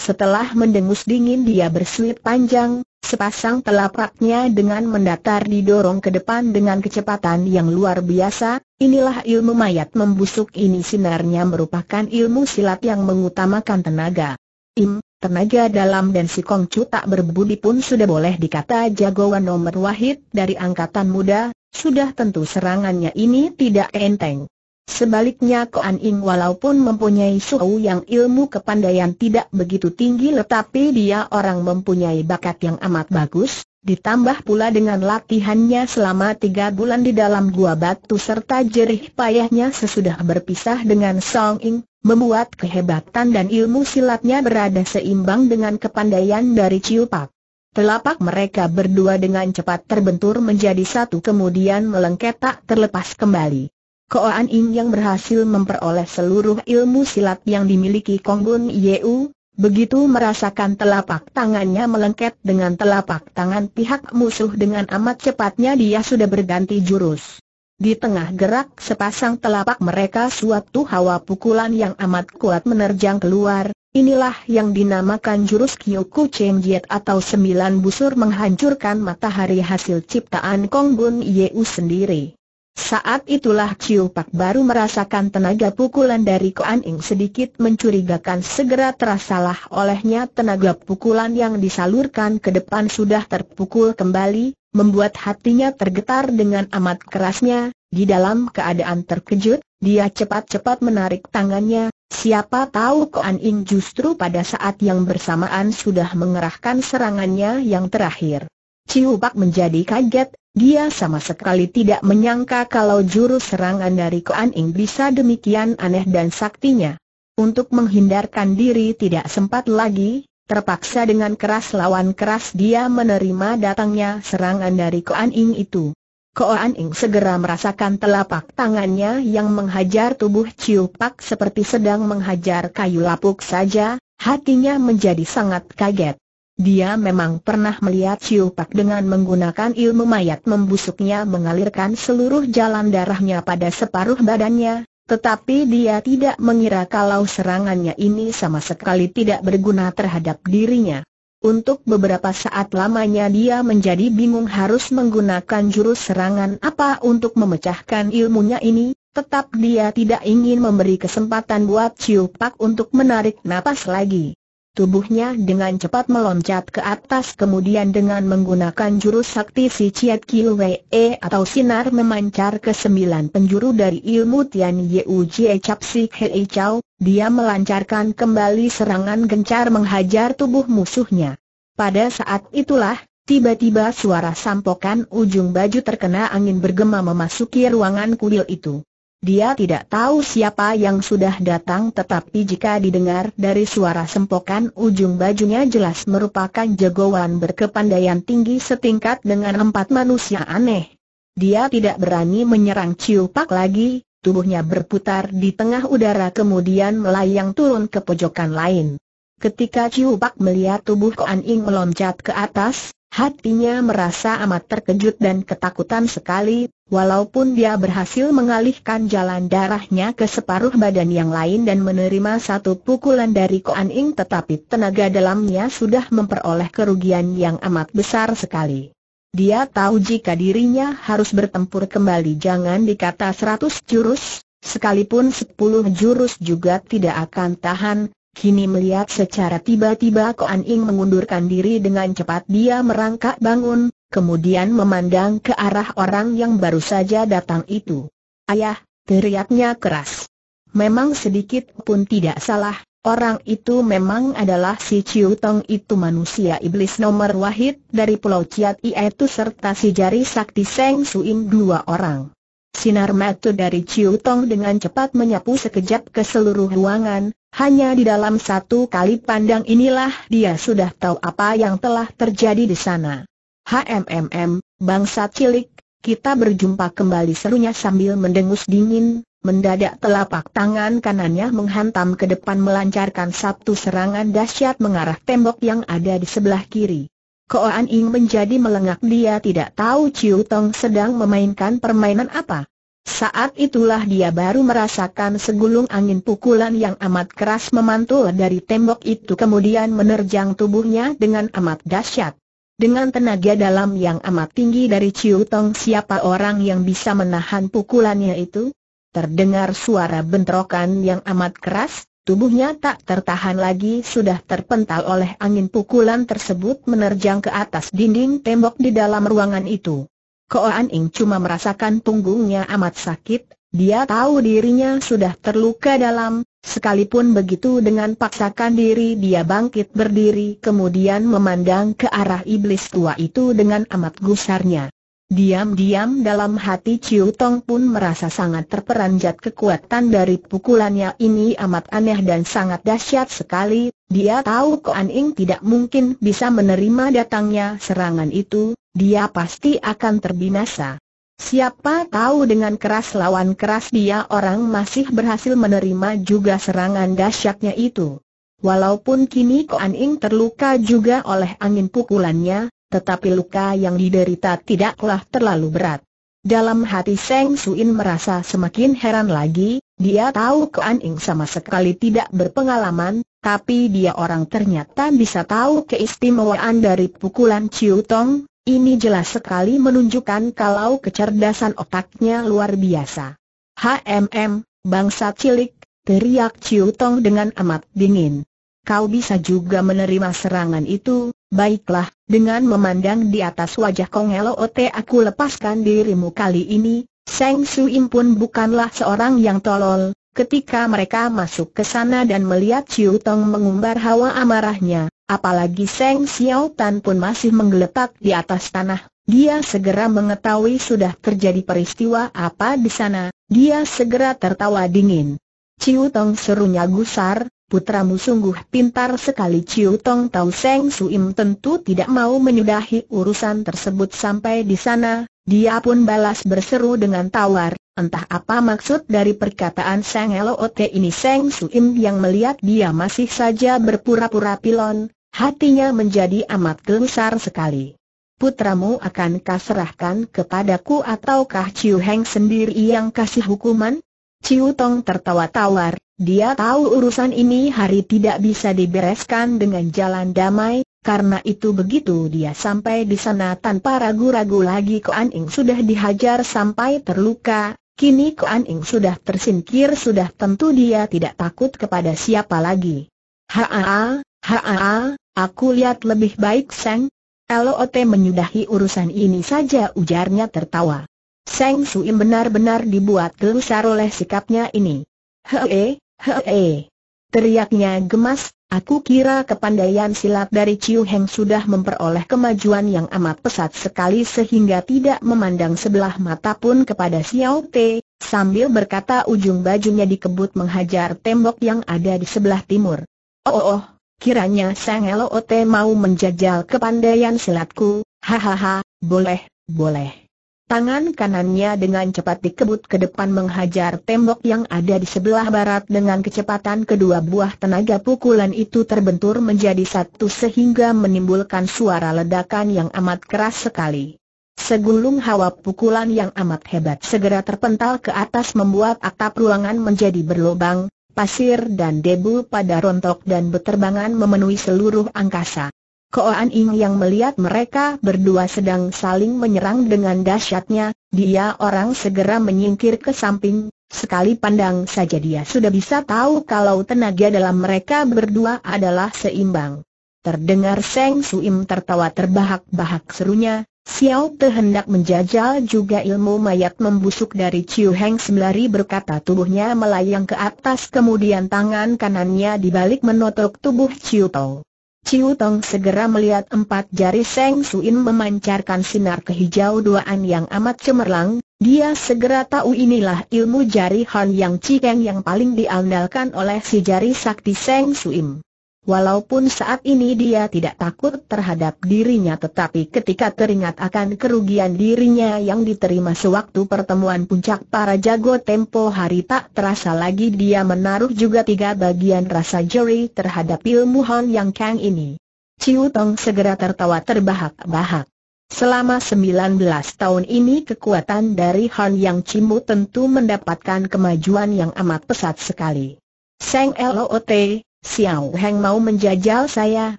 Setelah mendengus dingin dia bersuit panjang, Sepasang telapaknya dengan mendatar didorong ke depan dengan kecepatan yang luar biasa, inilah ilmu mayat membusuk ini sinarnya merupakan ilmu silat yang mengutamakan tenaga. Im, tenaga dalam dan si Kongcu tak berbudi pun sudah boleh dikata jagoan nomor wahid dari angkatan muda, sudah tentu serangannya ini tidak enteng. Sebaliknya Koan Ing walaupun mempunyai suhu yang ilmu kepandaian tidak begitu tinggi tetapi dia orang mempunyai bakat yang amat bagus, ditambah pula dengan latihannya selama tiga bulan di dalam gua batu serta jerih payahnya sesudah berpisah dengan Song Ing, membuat kehebatan dan ilmu silatnya berada seimbang dengan kepandaian dari Ciu Pak. Telapak mereka berdua dengan cepat terbentur menjadi satu kemudian melengket tak terlepas kembali. Koan Ing yang berhasil memperoleh seluruh ilmu silat yang dimiliki Konggun Yeu, begitu merasakan telapak tangannya melengket dengan telapak tangan pihak musuh dengan amat cepatnya dia sudah berganti jurus. Di tengah gerak sepasang telapak mereka suatu hawa pukulan yang amat kuat menerjang keluar, inilah yang dinamakan jurus Kyoku Cheng Jiet atau sembilan busur menghancurkan matahari hasil ciptaan Kong Bun Yeu sendiri. Saat itulah Chiu Pak baru merasakan tenaga pukulan dari An Ing sedikit mencurigakan segera terasalah olehnya tenaga pukulan yang disalurkan ke depan sudah terpukul kembali, membuat hatinya tergetar dengan amat kerasnya, di dalam keadaan terkejut, dia cepat-cepat menarik tangannya, siapa tahu An Ing justru pada saat yang bersamaan sudah mengerahkan serangannya yang terakhir. Chiu Pak menjadi kaget, dia sama sekali tidak menyangka kalau jurus serangan dari Kuan Ing bisa demikian aneh dan saktinya. Untuk menghindarkan diri tidak sempat lagi, terpaksa dengan keras lawan keras dia menerima datangnya serangan dari Kuan Ing itu. Kuan Ing segera merasakan telapak tangannya yang menghajar tubuh Ciu Pak seperti sedang menghajar kayu lapuk saja, hatinya menjadi sangat kaget. Dia memang pernah melihat Chiu Pak dengan menggunakan ilmu mayat membusuknya mengalirkan seluruh jalan darahnya pada separuh badannya, tetapi dia tidak mengira kalau serangannya ini sama sekali tidak berguna terhadap dirinya. Untuk beberapa saat lamanya dia menjadi bingung harus menggunakan jurus serangan apa untuk memecahkan ilmunya ini, tetap dia tidak ingin memberi kesempatan buat Chiu Pak untuk menarik napas lagi. Tubuhnya dengan cepat meloncat ke atas kemudian dengan menggunakan jurus sakti si Ciat Kiwe e atau sinar memancar ke sembilan penjuru dari ilmu Tian Yu Jie Chap Si Hei Chau, dia melancarkan kembali serangan gencar menghajar tubuh musuhnya. Pada saat itulah, tiba-tiba suara sampokan ujung baju terkena angin bergema memasuki ruangan kuil itu. Dia tidak tahu siapa yang sudah datang tetapi jika didengar dari suara sempokan ujung bajunya jelas merupakan jagoan berkepandaian tinggi setingkat dengan empat manusia aneh. Dia tidak berani menyerang Ciupak lagi, tubuhnya berputar di tengah udara kemudian melayang turun ke pojokan lain. Ketika Ciupak melihat tubuh Koan Ing meloncat ke atas, Hatinya merasa amat terkejut dan ketakutan sekali, walaupun dia berhasil mengalihkan jalan darahnya ke separuh badan yang lain dan menerima satu pukulan dari Koan Ing tetapi tenaga dalamnya sudah memperoleh kerugian yang amat besar sekali. Dia tahu jika dirinya harus bertempur kembali jangan dikata seratus jurus, sekalipun sepuluh jurus juga tidak akan tahan, Kini melihat secara tiba-tiba Koan Ing mengundurkan diri dengan cepat dia merangkak bangun, kemudian memandang ke arah orang yang baru saja datang itu. Ayah, teriaknya keras. Memang sedikit pun tidak salah, Orang itu memang adalah si Chiu Tong itu manusia iblis nomor wahid dari Pulau Ciat itu serta si jari sakti Seng Suim dua orang. Sinar mata dari Chiu Tong dengan cepat menyapu sekejap ke seluruh ruangan, hanya di dalam satu kali pandang inilah dia sudah tahu apa yang telah terjadi di sana. HMMM, bangsa cilik, kita berjumpa kembali serunya sambil mendengus dingin, mendadak telapak tangan kanannya menghantam ke depan melancarkan satu serangan dahsyat mengarah tembok yang ada di sebelah kiri. Koan Ing menjadi melengak dia tidak tahu Ciu Tong sedang memainkan permainan apa. Saat itulah dia baru merasakan segulung angin pukulan yang amat keras memantul dari tembok itu kemudian menerjang tubuhnya dengan amat dahsyat. Dengan tenaga dalam yang amat tinggi dari Ciu Tong siapa orang yang bisa menahan pukulannya itu? Terdengar suara bentrokan yang amat keras, tubuhnya tak tertahan lagi sudah terpental oleh angin pukulan tersebut menerjang ke atas dinding tembok di dalam ruangan itu. Koan Ing cuma merasakan punggungnya amat sakit, dia tahu dirinya sudah terluka dalam, sekalipun begitu dengan paksakan diri dia bangkit berdiri kemudian memandang ke arah iblis tua itu dengan amat gusarnya. Diam-diam dalam hati Ciu Tong pun merasa sangat terperanjat kekuatan dari pukulannya ini amat aneh dan sangat dahsyat sekali, dia tahu Koan Ing tidak mungkin bisa menerima datangnya serangan itu, dia pasti akan terbinasa. Siapa tahu dengan keras lawan keras dia orang masih berhasil menerima juga serangan dahsyatnya itu. Walaupun kini Koan Ing terluka juga oleh angin pukulannya, tetapi luka yang diderita tidaklah terlalu berat. Dalam hati Seng Suin merasa semakin heran lagi, dia tahu Koan Ing sama sekali tidak berpengalaman, tapi dia orang ternyata bisa tahu keistimewaan dari pukulan Chiu Tong, ini jelas sekali menunjukkan kalau kecerdasan otaknya luar biasa. HMM, bangsa cilik, teriak Ciu Tong dengan amat dingin. Kau bisa juga menerima serangan itu, baiklah, dengan memandang di atas wajah Kong Helo Ote aku lepaskan dirimu kali ini, Seng Suim pun bukanlah seorang yang tolol, ketika mereka masuk ke sana dan melihat Ciu Tong mengumbar hawa amarahnya, Apalagi Seng Xiao Tan pun masih menggeletak di atas tanah, dia segera mengetahui sudah terjadi peristiwa apa di sana, dia segera tertawa dingin. Ciu Tong serunya gusar, putramu sungguh pintar sekali Ciu Tong tahu Seng Suim tentu tidak mau menyudahi urusan tersebut sampai di sana, dia pun balas berseru dengan tawar, entah apa maksud dari perkataan Seng Ote ini Seng Suim yang melihat dia masih saja berpura-pura pilon, Hatinya menjadi amat gelisar sekali. Putramu akan kaserahkan kepadaku ataukah Ciu Heng sendiri yang kasih hukuman? Ciu Tong tertawa tawar, dia tahu urusan ini hari tidak bisa dibereskan dengan jalan damai, karena itu begitu dia sampai di sana tanpa ragu-ragu lagi Kuan Ing sudah dihajar sampai terluka, kini Kuan Ing sudah tersingkir sudah tentu dia tidak takut kepada siapa lagi. Haa, haa, Aku lihat lebih baik Seng. LOT menyudahi urusan ini saja ujarnya tertawa. Seng Suim benar-benar dibuat gelusar oleh sikapnya ini. Hee, hee. Teriaknya gemas, aku kira kepandaian silat dari Ciu Heng sudah memperoleh kemajuan yang amat pesat sekali sehingga tidak memandang sebelah mata pun kepada Xiao Te, sambil berkata ujung bajunya dikebut menghajar tembok yang ada di sebelah timur. Oh, oh, oh Kiranya Sang Elote mau menjajal kepandaian silatku, hahaha, boleh, boleh. Tangan kanannya dengan cepat dikebut ke depan menghajar tembok yang ada di sebelah barat dengan kecepatan kedua buah tenaga pukulan itu terbentur menjadi satu sehingga menimbulkan suara ledakan yang amat keras sekali. Segulung hawa pukulan yang amat hebat segera terpental ke atas membuat atap ruangan menjadi berlubang, pasir dan debu pada rontok dan beterbangan memenuhi seluruh angkasa. Koan Ing yang melihat mereka berdua sedang saling menyerang dengan dahsyatnya, dia orang segera menyingkir ke samping, sekali pandang saja dia sudah bisa tahu kalau tenaga dalam mereka berdua adalah seimbang. Terdengar Seng Suim tertawa terbahak-bahak serunya, Xiao Te hendak menjajal juga ilmu mayat membusuk dari Chiu Heng sembari berkata tubuhnya melayang ke atas kemudian tangan kanannya dibalik menotok tubuh Chiu Tong. Chiu Tong segera melihat empat jari Seng Suin memancarkan sinar kehijau duaan yang amat cemerlang, dia segera tahu inilah ilmu jari Han Yang Cikeng yang paling diandalkan oleh si jari sakti Seng Suin. Walaupun saat ini dia tidak takut terhadap dirinya tetapi ketika teringat akan kerugian dirinya yang diterima sewaktu pertemuan puncak para jago tempo hari tak terasa lagi dia menaruh juga tiga bagian rasa jeri terhadap ilmu Han Yang Kang ini. Ciu Tong segera tertawa terbahak-bahak. Selama 19 tahun ini kekuatan dari Han Yang Cimu tentu mendapatkan kemajuan yang amat pesat sekali. Seng LOT, Xiao Heng mau menjajal saya,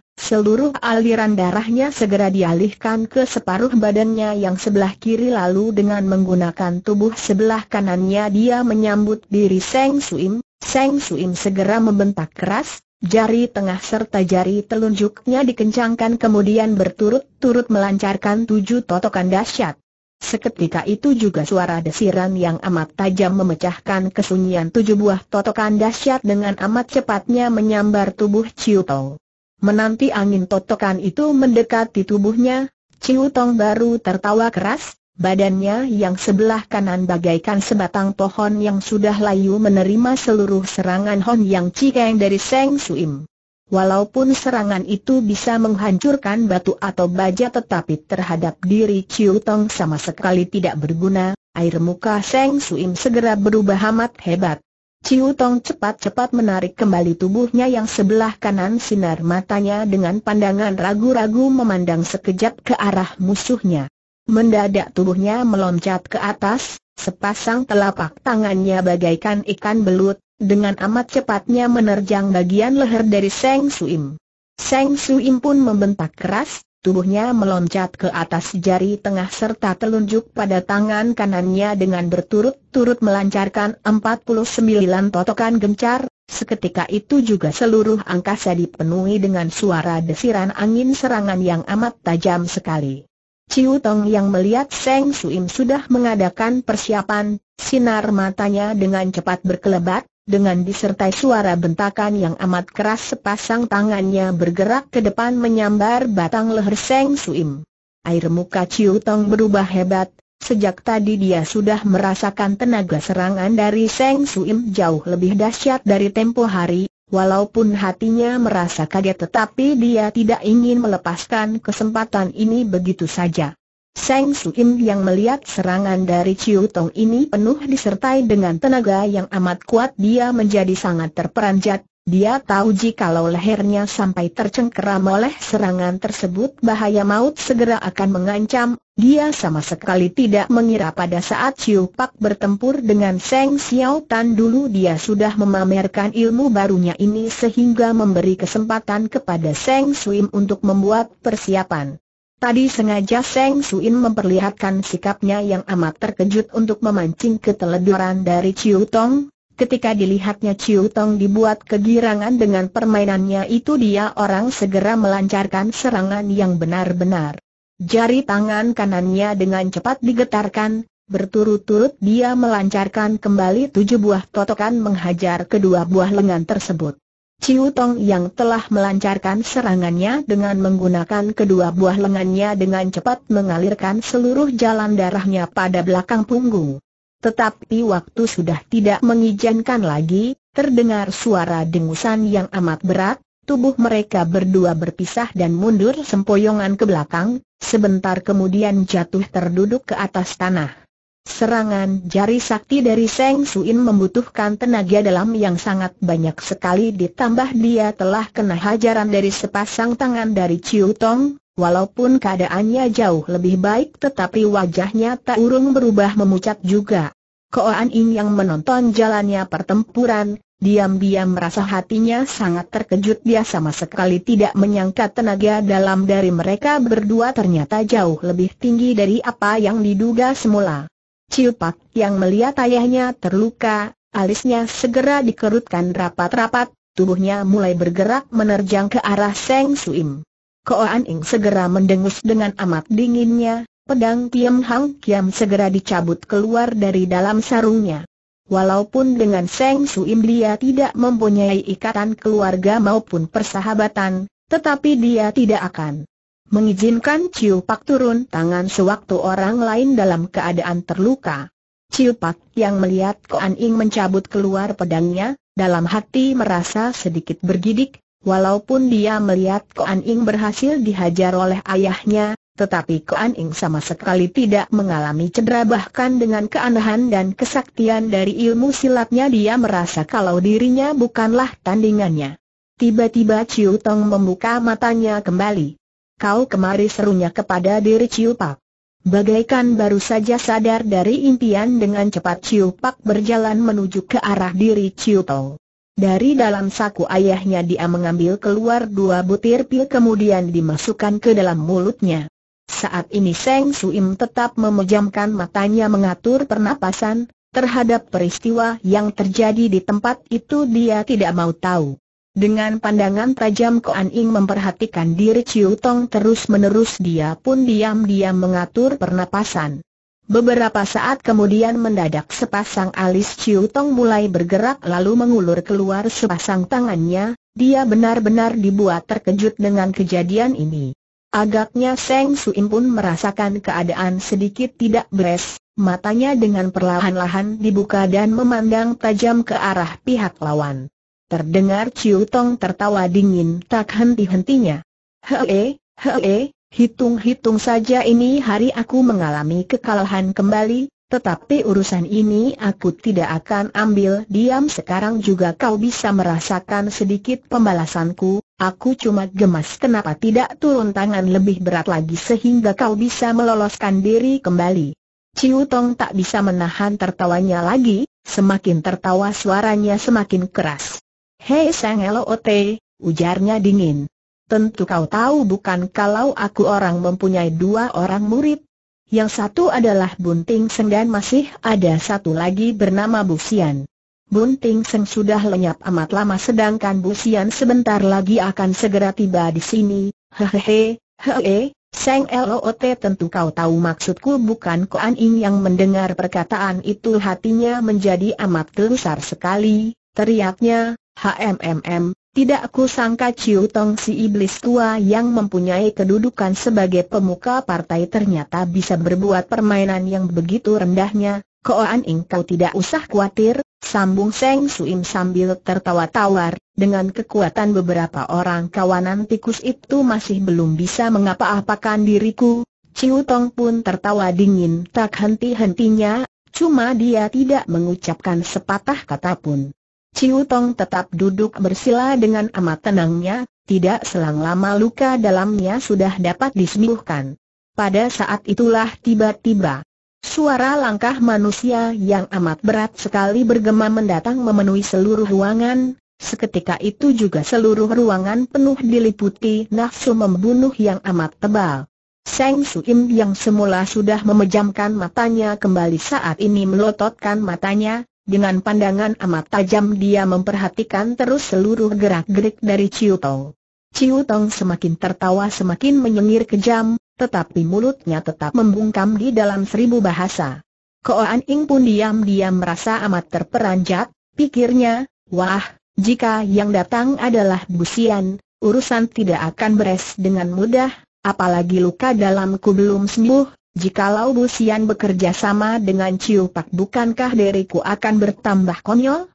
seluruh aliran darahnya segera dialihkan ke separuh badannya yang sebelah kiri lalu dengan menggunakan tubuh sebelah kanannya dia menyambut diri Seng Suim, Seng Suim segera membentak keras, jari tengah serta jari telunjuknya dikencangkan kemudian berturut-turut melancarkan tujuh totokan dahsyat. Seketika itu juga suara desiran yang amat tajam memecahkan kesunyian tujuh buah totokan dahsyat dengan amat cepatnya menyambar tubuh Ciu Tong. Menanti angin totokan itu mendekati tubuhnya, Ciu Tong baru tertawa keras, badannya yang sebelah kanan bagaikan sebatang pohon yang sudah layu menerima seluruh serangan Hon Yang Cikeng dari Seng Suim. Walaupun serangan itu bisa menghancurkan batu atau baja tetapi terhadap diri Chiu Tong sama sekali tidak berguna, air muka Seng Suim segera berubah amat hebat. Chiu Tong cepat-cepat menarik kembali tubuhnya yang sebelah kanan sinar matanya dengan pandangan ragu-ragu memandang sekejap ke arah musuhnya. Mendadak tubuhnya meloncat ke atas, sepasang telapak tangannya bagaikan ikan belut, dengan amat cepatnya menerjang bagian leher dari Seng Suim. Seng Suim pun membentak keras, tubuhnya meloncat ke atas jari tengah serta telunjuk pada tangan kanannya dengan berturut-turut melancarkan 49 totokan gencar, seketika itu juga seluruh angkasa dipenuhi dengan suara desiran angin serangan yang amat tajam sekali. Ciu Tong yang melihat Seng Suim sudah mengadakan persiapan, sinar matanya dengan cepat berkelebat, dengan disertai suara bentakan yang amat keras sepasang tangannya bergerak ke depan menyambar batang leher Seng Suim. Air muka Ciu Tong berubah hebat, sejak tadi dia sudah merasakan tenaga serangan dari Seng Suim jauh lebih dahsyat dari tempo hari, walaupun hatinya merasa kaget tetapi dia tidak ingin melepaskan kesempatan ini begitu saja. Seng Suim yang melihat serangan dari Chiu Tong ini penuh disertai dengan tenaga yang amat kuat dia menjadi sangat terperanjat, dia tahu jikalau lehernya sampai tercengkeram oleh serangan tersebut bahaya maut segera akan mengancam, dia sama sekali tidak mengira pada saat Chiu Pak bertempur dengan Seng Xiao Tan dulu dia sudah memamerkan ilmu barunya ini sehingga memberi kesempatan kepada Seng Suim untuk membuat persiapan. Tadi sengaja Seng Suin memperlihatkan sikapnya yang amat terkejut untuk memancing keteledoran dari Chiu Tong. Ketika dilihatnya Chiu Tong dibuat kegirangan dengan permainannya itu dia orang segera melancarkan serangan yang benar-benar. Jari tangan kanannya dengan cepat digetarkan, berturut-turut dia melancarkan kembali tujuh buah totokan menghajar kedua buah lengan tersebut. Ciu Tong yang telah melancarkan serangannya dengan menggunakan kedua buah lengannya dengan cepat mengalirkan seluruh jalan darahnya pada belakang punggung. Tetapi waktu sudah tidak mengizinkan lagi, terdengar suara dengusan yang amat berat, tubuh mereka berdua berpisah dan mundur sempoyongan ke belakang, sebentar kemudian jatuh terduduk ke atas tanah. Serangan jari sakti dari Seng Suin membutuhkan tenaga dalam yang sangat banyak sekali ditambah dia telah kena hajaran dari sepasang tangan dari Chiu Tong, walaupun keadaannya jauh lebih baik tetapi wajahnya tak urung berubah memucat juga. Koan Ing yang menonton jalannya pertempuran, diam-diam merasa hatinya sangat terkejut dia sama sekali tidak menyangka tenaga dalam dari mereka berdua ternyata jauh lebih tinggi dari apa yang diduga semula. Ciupak yang melihat ayahnya terluka, alisnya segera dikerutkan rapat-rapat, tubuhnya mulai bergerak menerjang ke arah Seng Suim. Koan Ing segera mendengus dengan amat dinginnya, pedang Kiam Hang Kiam segera dicabut keluar dari dalam sarungnya. Walaupun dengan Seng Suim dia tidak mempunyai ikatan keluarga maupun persahabatan, tetapi dia tidak akan mengizinkan Ciu Pak turun tangan sewaktu orang lain dalam keadaan terluka. Ciu Pak yang melihat Koan Ing mencabut keluar pedangnya, dalam hati merasa sedikit bergidik, walaupun dia melihat Koan Ing berhasil dihajar oleh ayahnya, tetapi Koan Ing sama sekali tidak mengalami cedera bahkan dengan keanehan dan kesaktian dari ilmu silatnya dia merasa kalau dirinya bukanlah tandingannya. Tiba-tiba Ciu Tong membuka matanya kembali kau kemari serunya kepada diri Ciu Pak. Bagaikan baru saja sadar dari impian dengan cepat Ciu Pak berjalan menuju ke arah diri Ciu Tong. Dari dalam saku ayahnya dia mengambil keluar dua butir pil kemudian dimasukkan ke dalam mulutnya. Saat ini Seng Suim tetap memejamkan matanya mengatur pernapasan, terhadap peristiwa yang terjadi di tempat itu dia tidak mau tahu. Dengan pandangan tajam Koan Ing memperhatikan diri Chiu Tong terus-menerus dia pun diam-diam mengatur pernapasan. Beberapa saat kemudian mendadak sepasang alis Chiu Tong mulai bergerak lalu mengulur keluar sepasang tangannya, dia benar-benar dibuat terkejut dengan kejadian ini. Agaknya Seng Suim pun merasakan keadaan sedikit tidak beres, matanya dengan perlahan-lahan dibuka dan memandang tajam ke arah pihak lawan. Terdengar Ciu Tong tertawa dingin tak henti-hentinya. Hee, hee, hitung-hitung saja ini hari aku mengalami kekalahan kembali, tetapi urusan ini aku tidak akan ambil diam sekarang juga kau bisa merasakan sedikit pembalasanku, aku cuma gemas kenapa tidak turun tangan lebih berat lagi sehingga kau bisa meloloskan diri kembali. Ciu Tong tak bisa menahan tertawanya lagi, semakin tertawa suaranya semakin keras. Hei Sang Elote, ujarnya dingin. Tentu kau tahu bukan kalau aku orang mempunyai dua orang murid. Yang satu adalah Bunting Seng dan masih ada satu lagi bernama Busian. Bunting Seng sudah lenyap amat lama sedangkan Busian sebentar lagi akan segera tiba di sini. Hehehe, hee, Seng Lote tentu kau tahu maksudku bukan Koan Ing yang mendengar perkataan itu hatinya menjadi amat gelisar sekali teriaknya, HMMM, tidak aku sangka Ciu Tong si iblis tua yang mempunyai kedudukan sebagai pemuka partai ternyata bisa berbuat permainan yang begitu rendahnya, Koan Ing kau tidak usah khawatir, sambung Seng Suim sambil tertawa tawar, dengan kekuatan beberapa orang kawanan tikus itu masih belum bisa mengapa-apakan diriku, Ciu Tong pun tertawa dingin tak henti-hentinya, cuma dia tidak mengucapkan sepatah kata pun. Ciu Tong tetap duduk bersila dengan amat tenangnya, tidak selang lama luka dalamnya sudah dapat disembuhkan. Pada saat itulah tiba-tiba suara langkah manusia yang amat berat sekali bergema mendatang memenuhi seluruh ruangan, seketika itu juga seluruh ruangan penuh diliputi nafsu membunuh yang amat tebal. Seng Suim yang semula sudah memejamkan matanya kembali saat ini melototkan matanya, dengan pandangan amat tajam dia memperhatikan terus seluruh gerak-gerik dari Ciu Tong. Ciu Tong semakin tertawa semakin menyengir kejam, tetapi mulutnya tetap membungkam di dalam seribu bahasa. Koan Ing pun diam-diam merasa amat terperanjat, pikirnya, wah, jika yang datang adalah busian, urusan tidak akan beres dengan mudah, apalagi luka dalamku belum sembuh, Jikalau Sian bekerja sama dengan Ciu Pak bukankah diriku akan bertambah konyol?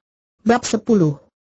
Bab 10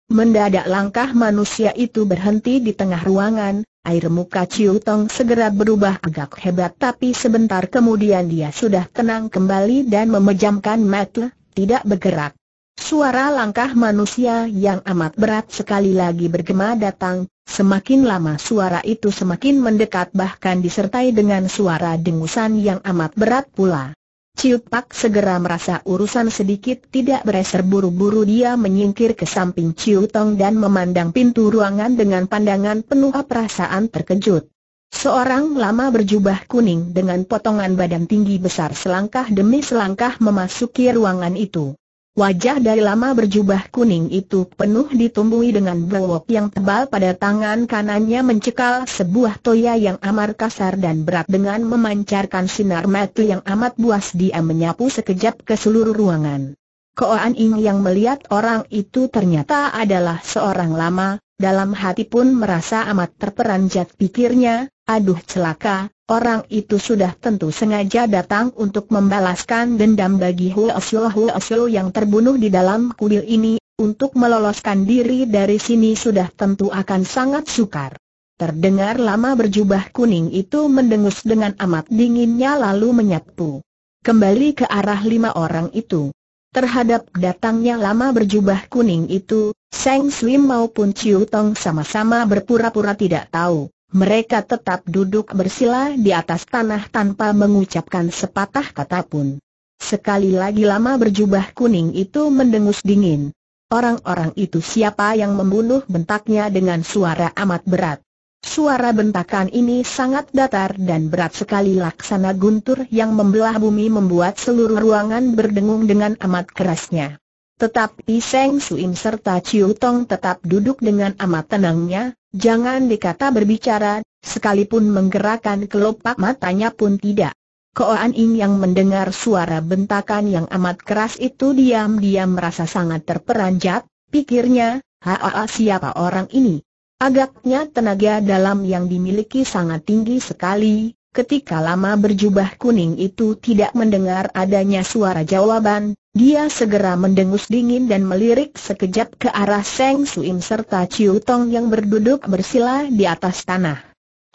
Mendadak langkah manusia itu berhenti di tengah ruangan, air muka Ciu Tong segera berubah agak hebat tapi sebentar kemudian dia sudah tenang kembali dan memejamkan mata, tidak bergerak. Suara langkah manusia yang amat berat sekali lagi bergema datang, Semakin lama suara itu semakin mendekat bahkan disertai dengan suara dengusan yang amat berat pula. Ciu Pak segera merasa urusan sedikit tidak bereser buru-buru dia menyingkir ke samping Ciu Tong dan memandang pintu ruangan dengan pandangan penuh perasaan terkejut. Seorang lama berjubah kuning dengan potongan badan tinggi besar selangkah demi selangkah memasuki ruangan itu. Wajah dari lama berjubah kuning itu penuh ditumbuhi dengan bewok yang tebal pada tangan kanannya mencekal sebuah toya yang amar kasar dan berat dengan memancarkan sinar mata yang amat buas dia menyapu sekejap ke seluruh ruangan. Koan Ing yang melihat orang itu ternyata adalah seorang lama, dalam hati pun merasa amat terperanjat pikirnya, aduh celaka, orang itu sudah tentu sengaja datang untuk membalaskan dendam bagi Hua Xiu Hua yang terbunuh di dalam kuil ini, untuk meloloskan diri dari sini sudah tentu akan sangat sukar. Terdengar lama berjubah kuning itu mendengus dengan amat dinginnya lalu menyapu. Kembali ke arah lima orang itu. Terhadap datangnya lama berjubah kuning itu, Seng Slim maupun Chiu Tong sama-sama berpura-pura tidak tahu. Mereka tetap duduk bersila di atas tanah tanpa mengucapkan sepatah kata pun. Sekali lagi lama berjubah kuning itu mendengus dingin. Orang-orang itu siapa yang membunuh bentaknya dengan suara amat berat. Suara bentakan ini sangat datar dan berat sekali laksana guntur yang membelah bumi membuat seluruh ruangan berdengung dengan amat kerasnya. Tetapi Seng Suim serta Ciu Tong tetap duduk dengan amat tenangnya, jangan dikata berbicara, sekalipun menggerakkan kelopak matanya pun tidak. Koan Ing yang mendengar suara bentakan yang amat keras itu diam-diam merasa sangat terperanjat, pikirnya, haa siapa orang ini? Agaknya tenaga dalam yang dimiliki sangat tinggi sekali, ketika lama berjubah kuning itu tidak mendengar adanya suara jawaban, dia segera mendengus dingin dan melirik sekejap ke arah Seng Suim serta Chiu Tong yang berduduk bersila di atas tanah.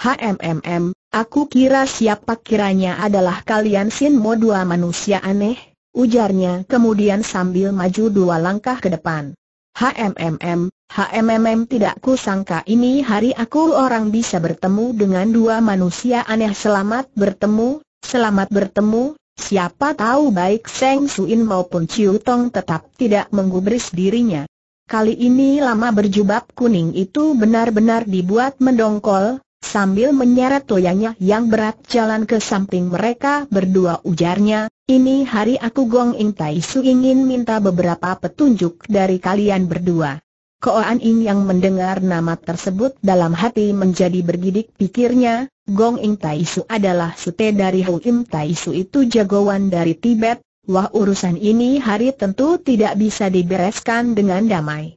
HMMM, aku kira siapa kiranya adalah kalian Sin Mo dua manusia aneh, ujarnya kemudian sambil maju dua langkah ke depan. HMMM, HMMM tidak kusangka ini hari aku orang bisa bertemu dengan dua manusia aneh selamat bertemu, selamat bertemu, siapa tahu baik Seng Suin maupun Ciu Tong tetap tidak menggubris dirinya. Kali ini lama berjubah kuning itu benar-benar dibuat mendongkol, sambil menyeret toyanya yang berat jalan ke samping mereka berdua ujarnya, ini hari aku Gong Ing Tai Su ingin minta beberapa petunjuk dari kalian berdua. Koan Ing yang mendengar nama tersebut dalam hati menjadi bergidik pikirnya, Gong Ing Tai adalah sute dari Hu Im Tai itu jagoan dari Tibet, wah urusan ini hari tentu tidak bisa dibereskan dengan damai.